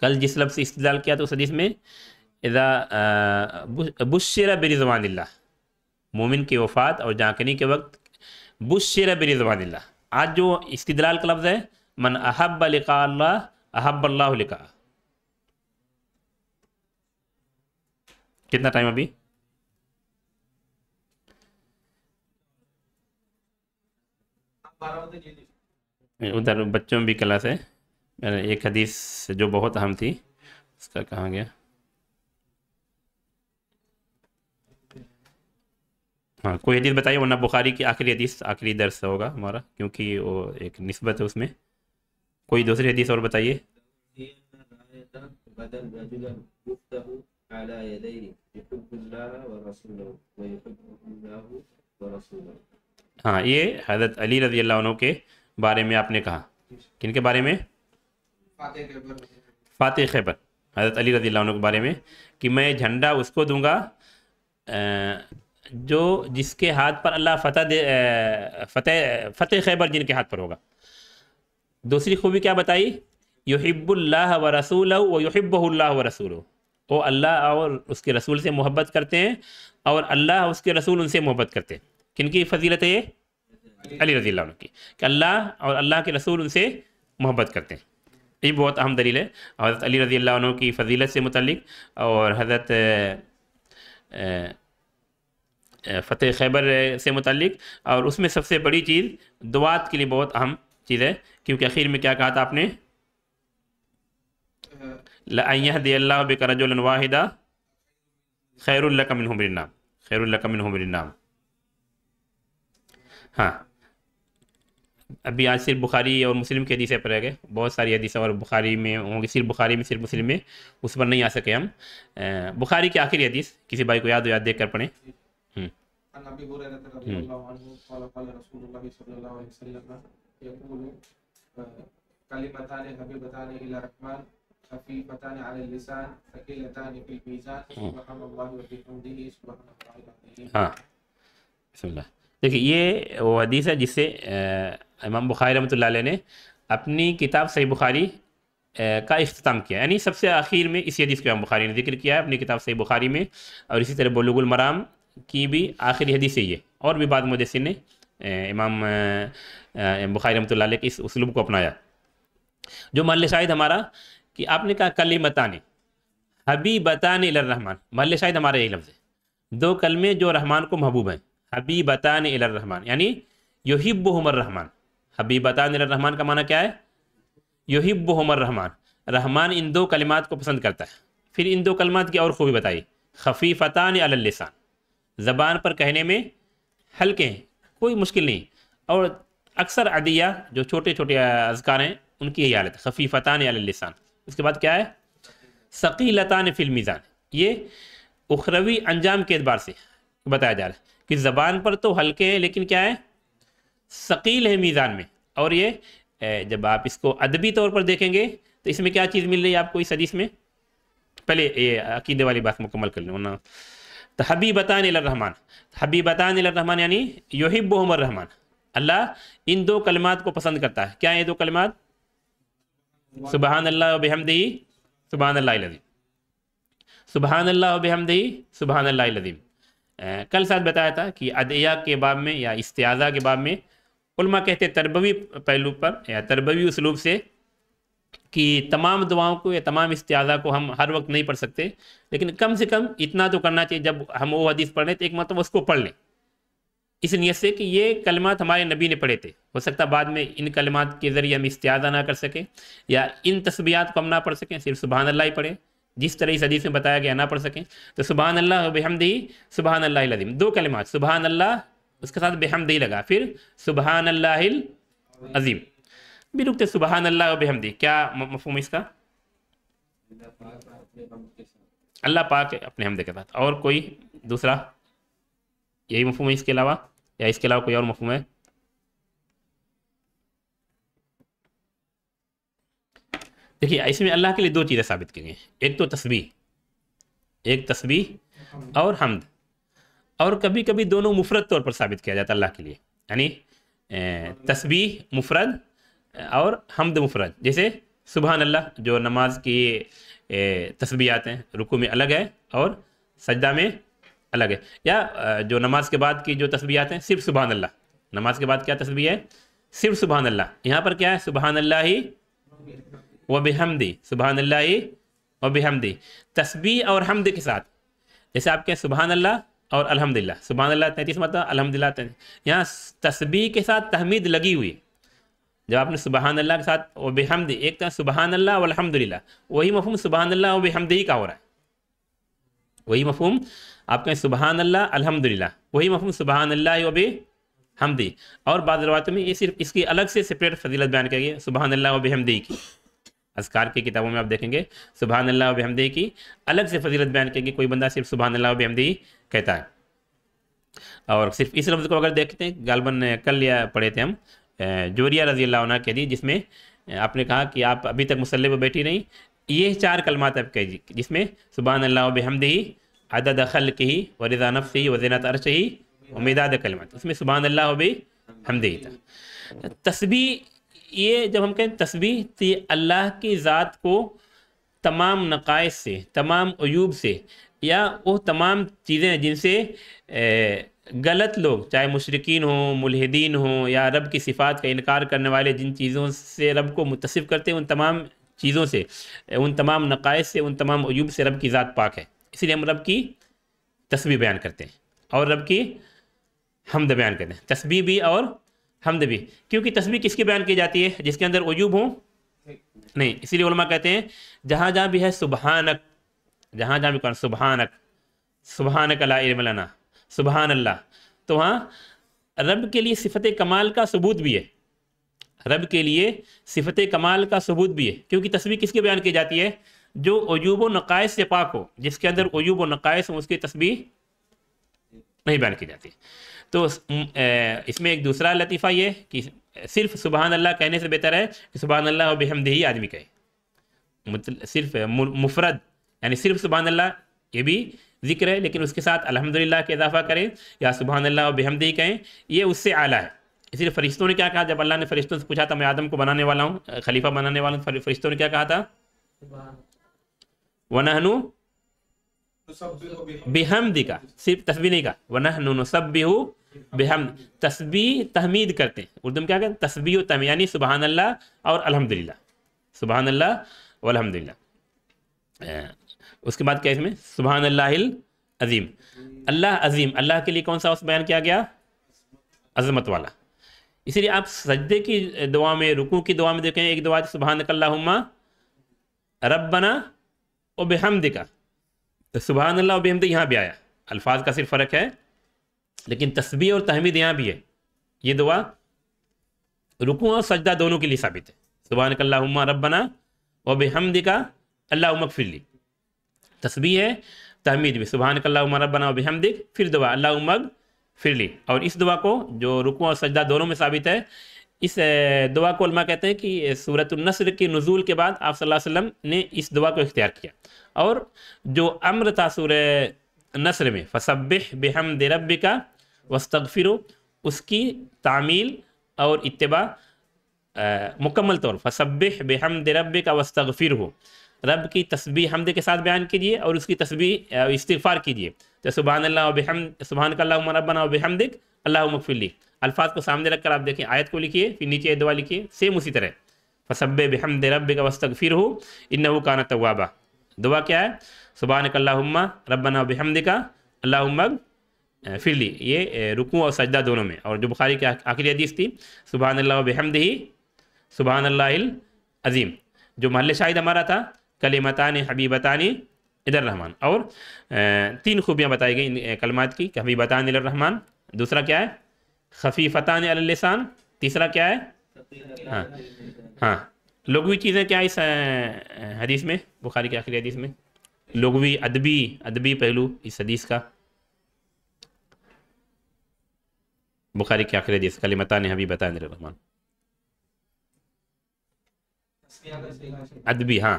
कल जिस लफ्ज़ इस्तलाल किया था उस हदीस में इज़ा बुशर बरिजवानल्ला मोमिन की वफ़ात और जाकनी के वक्त बुशर बरिजवानल्ला आज जो इस्तलाल का लफ्ज़ है मन अहब लिका अहबल्ला कितना टाइम अभी उधर बच्चों में भी क्लास है मैंने एक हदीस जो बहुत अहम थी उसका कहा गया हाँ कोई हदीस बताइए वरना बुखारी की आखिरी हदीस आखिरी दर्स होगा हमारा क्योंकि वो एक नस्बत है उसमें कोई दूसरी हदीस और बताइए हाँ ये हजरत अली रजी अल्लाह के बारे में आपने कहा किन के बारे में फ़ातह खैबर हजरत अली रजी अल्लाह के बारे में कि मैं झंडा उसको दूंगा जो जिसके हाथ पर अल्लाह फतह दे फतेह फतेह खैबर जिनके हाथ पर होगा दूसरी खूबी क्या बताई यहिब्बुल्लाह व रसूल व यहिब्बुल्लाह व रसूल वो अल्लाह और उसके रसूल से मोहब्बत करते हैं और अल्लाह उसके रसूल उनसे मोहब्बत करते हैं किन की फजीलत है ये अली रजी की कि अल्लाह और अल्लाह के रसूल उनसे मोहब्बत करते हैं ये बहुत अहम दलील है हज़रत अली रजी अल्लाह की फजीलत से मुतलिक और हज़रत फ़तेह खैबर से मुतलिक और उसमें सबसे बड़ी चीज़ दुआत के लिए बहुत अहम चीज़ है क्योंकि आखिर में क्या कहा था आपने बेकरजुलवाहिदा खैरकमिन नाम खैरकमिन नाम हाँ अभी आज सिर्फ बुखारी और मुस्लिम की हदीसें पर रह गए बहुत सारी हदीसें और बुखारी में होंगी सिर्फ बुखारी में सिर्फ मुस्लिम में उस पर नहीं आ सके हम बुखारी की आखिरी हदीस किसी भाई को याद हो याद देख कर पढ़ें हम्म। हम्म। हम्म। हाँ देखिए ये वो हदीस है जिससे इमाम बुखारी रमत ने अपनी किताब सही बुखारी का अख्ताम किया यानी सबसे आखिर में इसी हदीस को इमाम बुखारी ने जिक्र किया है अपनी किताब सही बुखारी में और इसी तरह बलुगुल मराम की भी आखिरी हदीस ही है और भी बाद मुदसिन ने इमाम बुखारी रमत के इस उसलूब को अपनाया जो महल शाहिद हमारा कि आपने कहा कल बताने हबी लर रहमान महल शाहिद हमारा यही लफ्ज़ है दो कलमे जो रहमान को महबूब हैं हबीबतान रहमान यानी योहिब उमर रहमान हबीबतान रहमान का माना क्या है योहिब उमर रहमान रहमान इन दो कलिमात को पसंद करता है फिर इन दो कलमात की और खूबी बताई खफीफ़तान अलसान ज़बान पर कहने में हल्के हैं कोई मुश्किल नहीं और अक्सर अदिया जो छोटे छोटे अजकार हैं उनकी यही हालत खफीफ़तान अलसान उसके बाद क्या है सकीलतान फिल्मीज़ान ये उखरवी अंजाम के अतबार से बताया जा रहा है कि ज़बान पर तो हल्के हैं लेकिन क्या है शकील है मीज़ान में और ये जब आप इसको अदबी तौर पर देखेंगे तो इसमें क्या चीज़ मिल रही है आपको इस हदीस में पहले ये अकीदे वाली बात मुकम्मल कर लें वरना तो हबी बतान रहमान हबी बतान रहमान यानी योहिब उमर रहमान अल्लाह इन दो कलमात को पसंद करता है क्या ये दो कलमात सुबहान अल्लाह बहमदी सुबहान अल्लाह लजीम सुबहान अल्लाह सुबहान अल्लाह लजीम कल साथ बताया था कि अदया के बाब में या इस्तियाज़ा के बाब में उलमा कहते तरबवी पहलू पर या तरबवी उसलूब से कि तमाम दुआओं को या तमाम इस्तियाज़ा को हम हर वक्त नहीं पढ़ सकते लेकिन कम से कम इतना तो करना चाहिए जब हम वो हदीस पढ़ रहे तो एक मतलब उसको पढ़ लें इस नीयत से कि ये कलमात हमारे नबी ने पढ़े थे हो सकता बाद में इन कलमात के ज़रिए हम इस्तियाज़ा ना कर सकें या इन तस्बियात को हम ना पढ़ सकें सिर्फ सुबह अल्लाह ही पढ़ें जिस तरह इस हदीस में बताया गया ना पढ़ सकें तो सुबहान अल्लाह बेहमदी सुबहान अल्लाम दो कलमात सुबहान अल्लाह उसके साथ बेहमदी लगा फिर सुबहान अल्लाह अजीम भी रुकते सुबहान अल्लाह बेहमदी क्या मफहम इसका अल्लाह पाक अपने हमदे के साथ और कोई दूसरा यही मफहम है इसके अलावा या इसके अलावा कोई और मफहम है देखिए इसमें अल्लाह के लिए दो चीज़ें साबित की गई एक तो तस्वीर एक तस्वी और हमद और कभी कभी दोनों मुफरत तौर पर साबित किया जाता है अल्लाह के लिए यानी तस्वी मुफरत और हमद मुफरत जैसे सुबहान अल्लाह जो नमाज की आते हैं रुकू में अलग है और सजदा में अलग है या जो नमाज के बाद की जो आते हैं सिर्फ सुबहान अल्लाह नमाज के बाद क्या तस्बी है सिर्फ सुबहान अल्लाह यहाँ पर क्या है सुबहान अल्लाह ही व बेहमदी सुबहान अल्लाह व तस्बी और हमद के साथ जैसे आप कहें सुबहान अल्लाह और अलहमदिल्ला सुबहान अल्लाह तैंतीस मतलब अलहमदिल्ला यहाँ तस्बी के साथ तहमीद लगी हुई जब आपने सुबहान अल्लाह के साथ व बेहमदी एक तरह सुबहान अल्लाह और अलहमदिल्ला वही मफहम सुबहान अल्लाह व का हो रहा है वही मफहम आप कहें सुबहान अल्लाह अलहमदिल्ला वही मफहम सुबहान अल्लाह व हमदी और बाद में ये सिर्फ इसकी अलग से सेपरेट फजीलत बयान करिए सुबहान अल्लाह व की असकार की किताबों में आप देखेंगे सुबहान अल्लाह बहमदी की अलग से फजीलत बयान करेंगे कोई बंदा सिर्फ सुबहान अल्लाह बहमदी कहता है और सिर्फ इस लफ्ज़ को अगर देखते हैं गालबन कल या पढ़े थे हम जोरिया रजी अल्लाह कह दी जिसमें आपने कहा कि आप अभी तक मुसल्ले पर बैठी नहीं ये चार कलमात आप कह जिसमें सुबहान अल्लाह बहमदही अदद के की व रजा नफ़ी वजीनत अर्श ही उमीदाद कलमत उसमें सुबहान अल्लाह भी था तस्बी ये जब हम कहें तस्वीर तो ये अल्लाह की ज़ात को तमाम नकाय से तमाम अयूब से या वो तमाम चीज़ें जिनसे गलत लोग चाहे मुशरकिन हों मुलहदीन हों या रब की सिफात का इनकार करने वाले जिन चीज़ों से रब को मुतसिब करते हैं उन तमाम चीज़ों से उन तमाम नकाय से उन तमाम अयूब से रब की ज़ात पाक है इसलिए हम रब की तस्वीर बयान करते हैं और रब की हमद बयान करते हैं तस्वीर भी और हमद भी क्योंकि तस्वीर किसकी बयान की जाती है जिसके अंदर वजूब हों नहीं इसीलिए उलमा कहते हैं जहां जहां भी है सुबहानक जहाँ जहाँ भी कौन सुबहानक सुबहानक अलाना सुबहान अल्लाह तो वहां रब के लिए सिफत कमाल का सबूत भी है रब के लिए सिफत कमाल का सबूत भी है क्योंकि तस्वीर किसके बयान की जाती है जो अयूब व नक़ायस से पाक हो जिसके अंदर अयूब व नक़ायस हो उसकी तस्वीर नहीं बयान की जाती तो इसमें एक दूसरा लतीफ़ा ये कि सिर्फ सुबहान अल्लाह कहने से बेहतर है कि सुबहान अल्लाह और बेहमद ही आदमी कहे सिर्फ मुफरद यानी सिर्फ सुबहान अल्लाह ये भी जिक्र है लेकिन उसके साथ अलहमदिल्ला के इजाफा करें या सुबहान अल्लाह और बेहमद ही कहें ये उससे आला है इसलिए फरिश्तों ने क्या कहा जब अल्लाह ने फरिश्तों से पूछा था तो मैं आदम को बनाने वाला हूँ खलीफा बनाने वाला हूँ तो फरिश्तों ने क्या कहा था वनहनू बेहमदी का सिर्फ तस्बी नहीं का वनह नुन सब बेहम तस्बी तहमीद करते हैं उर्दू में क्या कहते हैं तस्बी तहम यानी सुबहान अल्लाह और अलहमदिल्ला सुबहान अल्लाह और अलहमदिल्ला हाँ। उसके बाद क्या इसमें सुबहान अल्लाह अजीम अल्लाह अजीम अल्लाह के लिए कौन सा उस बयान किया गया अजमत वाला इसीलिए आप सजदे की दुआ में रुकू की दुआ में देखें एक दुआ सुबहान कल्ला रबना और बेहमद का तो सुबहान अल्लाह बेहमद तो यहाँ भी आया अल्फाज का सिर्फ फ़र्क है लेकिन तस्बी और तहमीद यहाँ भी है ये दुआ रुकू और सजदा दोनों के लिए साबित है सुबहान कल्ला रबना व बेहमद का अल्लाह मकफिली तस्बी है तहमीद भी सुबहान कल्ला रबना व बेहमदिक फिर दुआ अल्लाह मग फिर ली और इस दुआ को जो रुकू और सजदा दोनों में साबित है इस दुआ को अलमा कहते हैं कि सूरत नसर के नज़ूल के बाद आप वसल्लम ने इस दुआ को इख्तियार किया और जो अम्र था सूर नसर में फसब बेहम रब का वस्तफ़िर उसकी तामील और इतबा मुकम्मल तौर फसब बेहम रब का वस्तफ़िर हो रब की तस्बी हमद के साथ बयान कीजिए और उसकी तस्बी इस्तफ़ार कीजिए तो सुबह अल्लाह बहम सुबह का रबना बेहमदिक अल्लाह मकफिली अल्फाज को सामने रखकर आप देखें आयत को लिखिए फिर नीचे दुआ लिखिए सेम उसी तरह फसब बेहम रब का वस्तक फिर हो इन काना तवाबा दुआ क्या है सुबह कल्ला रबना बेहमद का अल्लाह फिर ली ये रुकू और सजदा दोनों में और जो बुखारी की आखिरी हदीस थी सुबह अल्लाह बेहमद ही सुबह अल्लाह अज़ीम जो महल शाहिद हमारा था हबी बतानी इधर रहमान और तीन खूबियाँ बताई गई इन कलमात की कि हबी इधर रहमान दूसरा क्या है खफ़ी फ़तान अलसान तीसरा क्या है हाँ हाँ लघवी चीज़ें क्या इस हदीस में बुखारी के आखिरी हदीस में लघवी अदबी अदबी पहलू इस हदीस का बुखारी के आखिरी हदीस कलिमता ने हबी बताया रहमान अदबी हाँ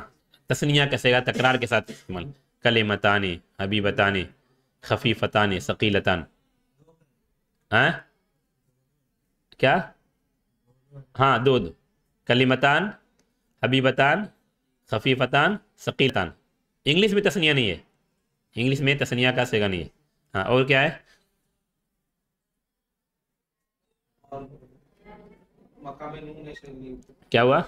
तस्निया कसेगा तकरार के साथ इस्तेमाल कले मताने कलिमताने हबीबताने खफीफताने शकीलतान हाँ क्या हाँ दो दो कलीमतान हबीबतान खफीफतान शकीतान इंग्लिश में तसनिया नहीं है इंग्लिश में तसनिया का सेगा नहीं है हाँ और क्या है क्या हुआ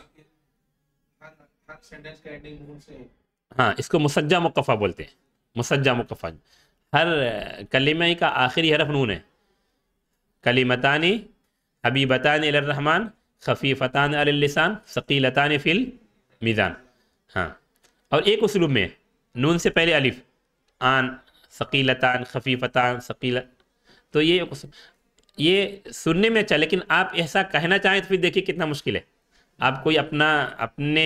हाँ इसको मुसज्जा मुकफ़ा बोलते हैं मुसज्जा मुकफ़ा हर कलीमे का आखिरी हरफ नून है कलीमतानी हबीबतान रहमान खफ़ी फ़तान अलसान शकीलतान फ़िल मीज़ान हाँ और एक उसलूब में नून से पहले अलिफ आन शकीलतान खफ़ीफ़तान शकील तो ये ये सुनने में अच्छा लेकिन आप ऐसा कहना चाहें तो फिर देखिए कितना मुश्किल है आप कोई अपना अपने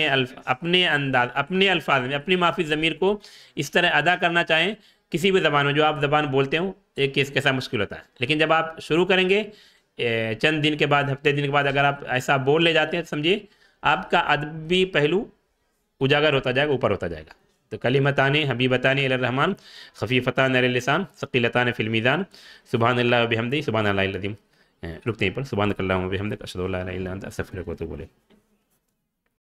अपने अंदाज अपने अल्फाज में अपनी माफी ज़मीर को इस तरह अदा करना चाहें किसी भी ज़बान में जो आप ज़बान बोलते हो एक केस कैसा मुश्किल होता है लेकिन जब आप शुरू करेंगे चंद दिन के बाद हफ्ते दिन के बाद अगर आप ऐसा बोल ले जाते हैं तो समझिए आपका अदबी पहलू उजागर होता जाएगा ऊपर होता जाएगा तो कलीमतान हबीबतान रहमान खफीफ़तान लसान शकीलतान फ़िल्मीज़ान सुबहान बिहमदी सुबहान सुबह रुकते हैं पर सुबह कल्ला बिहमद असद सफ़र को तो बोले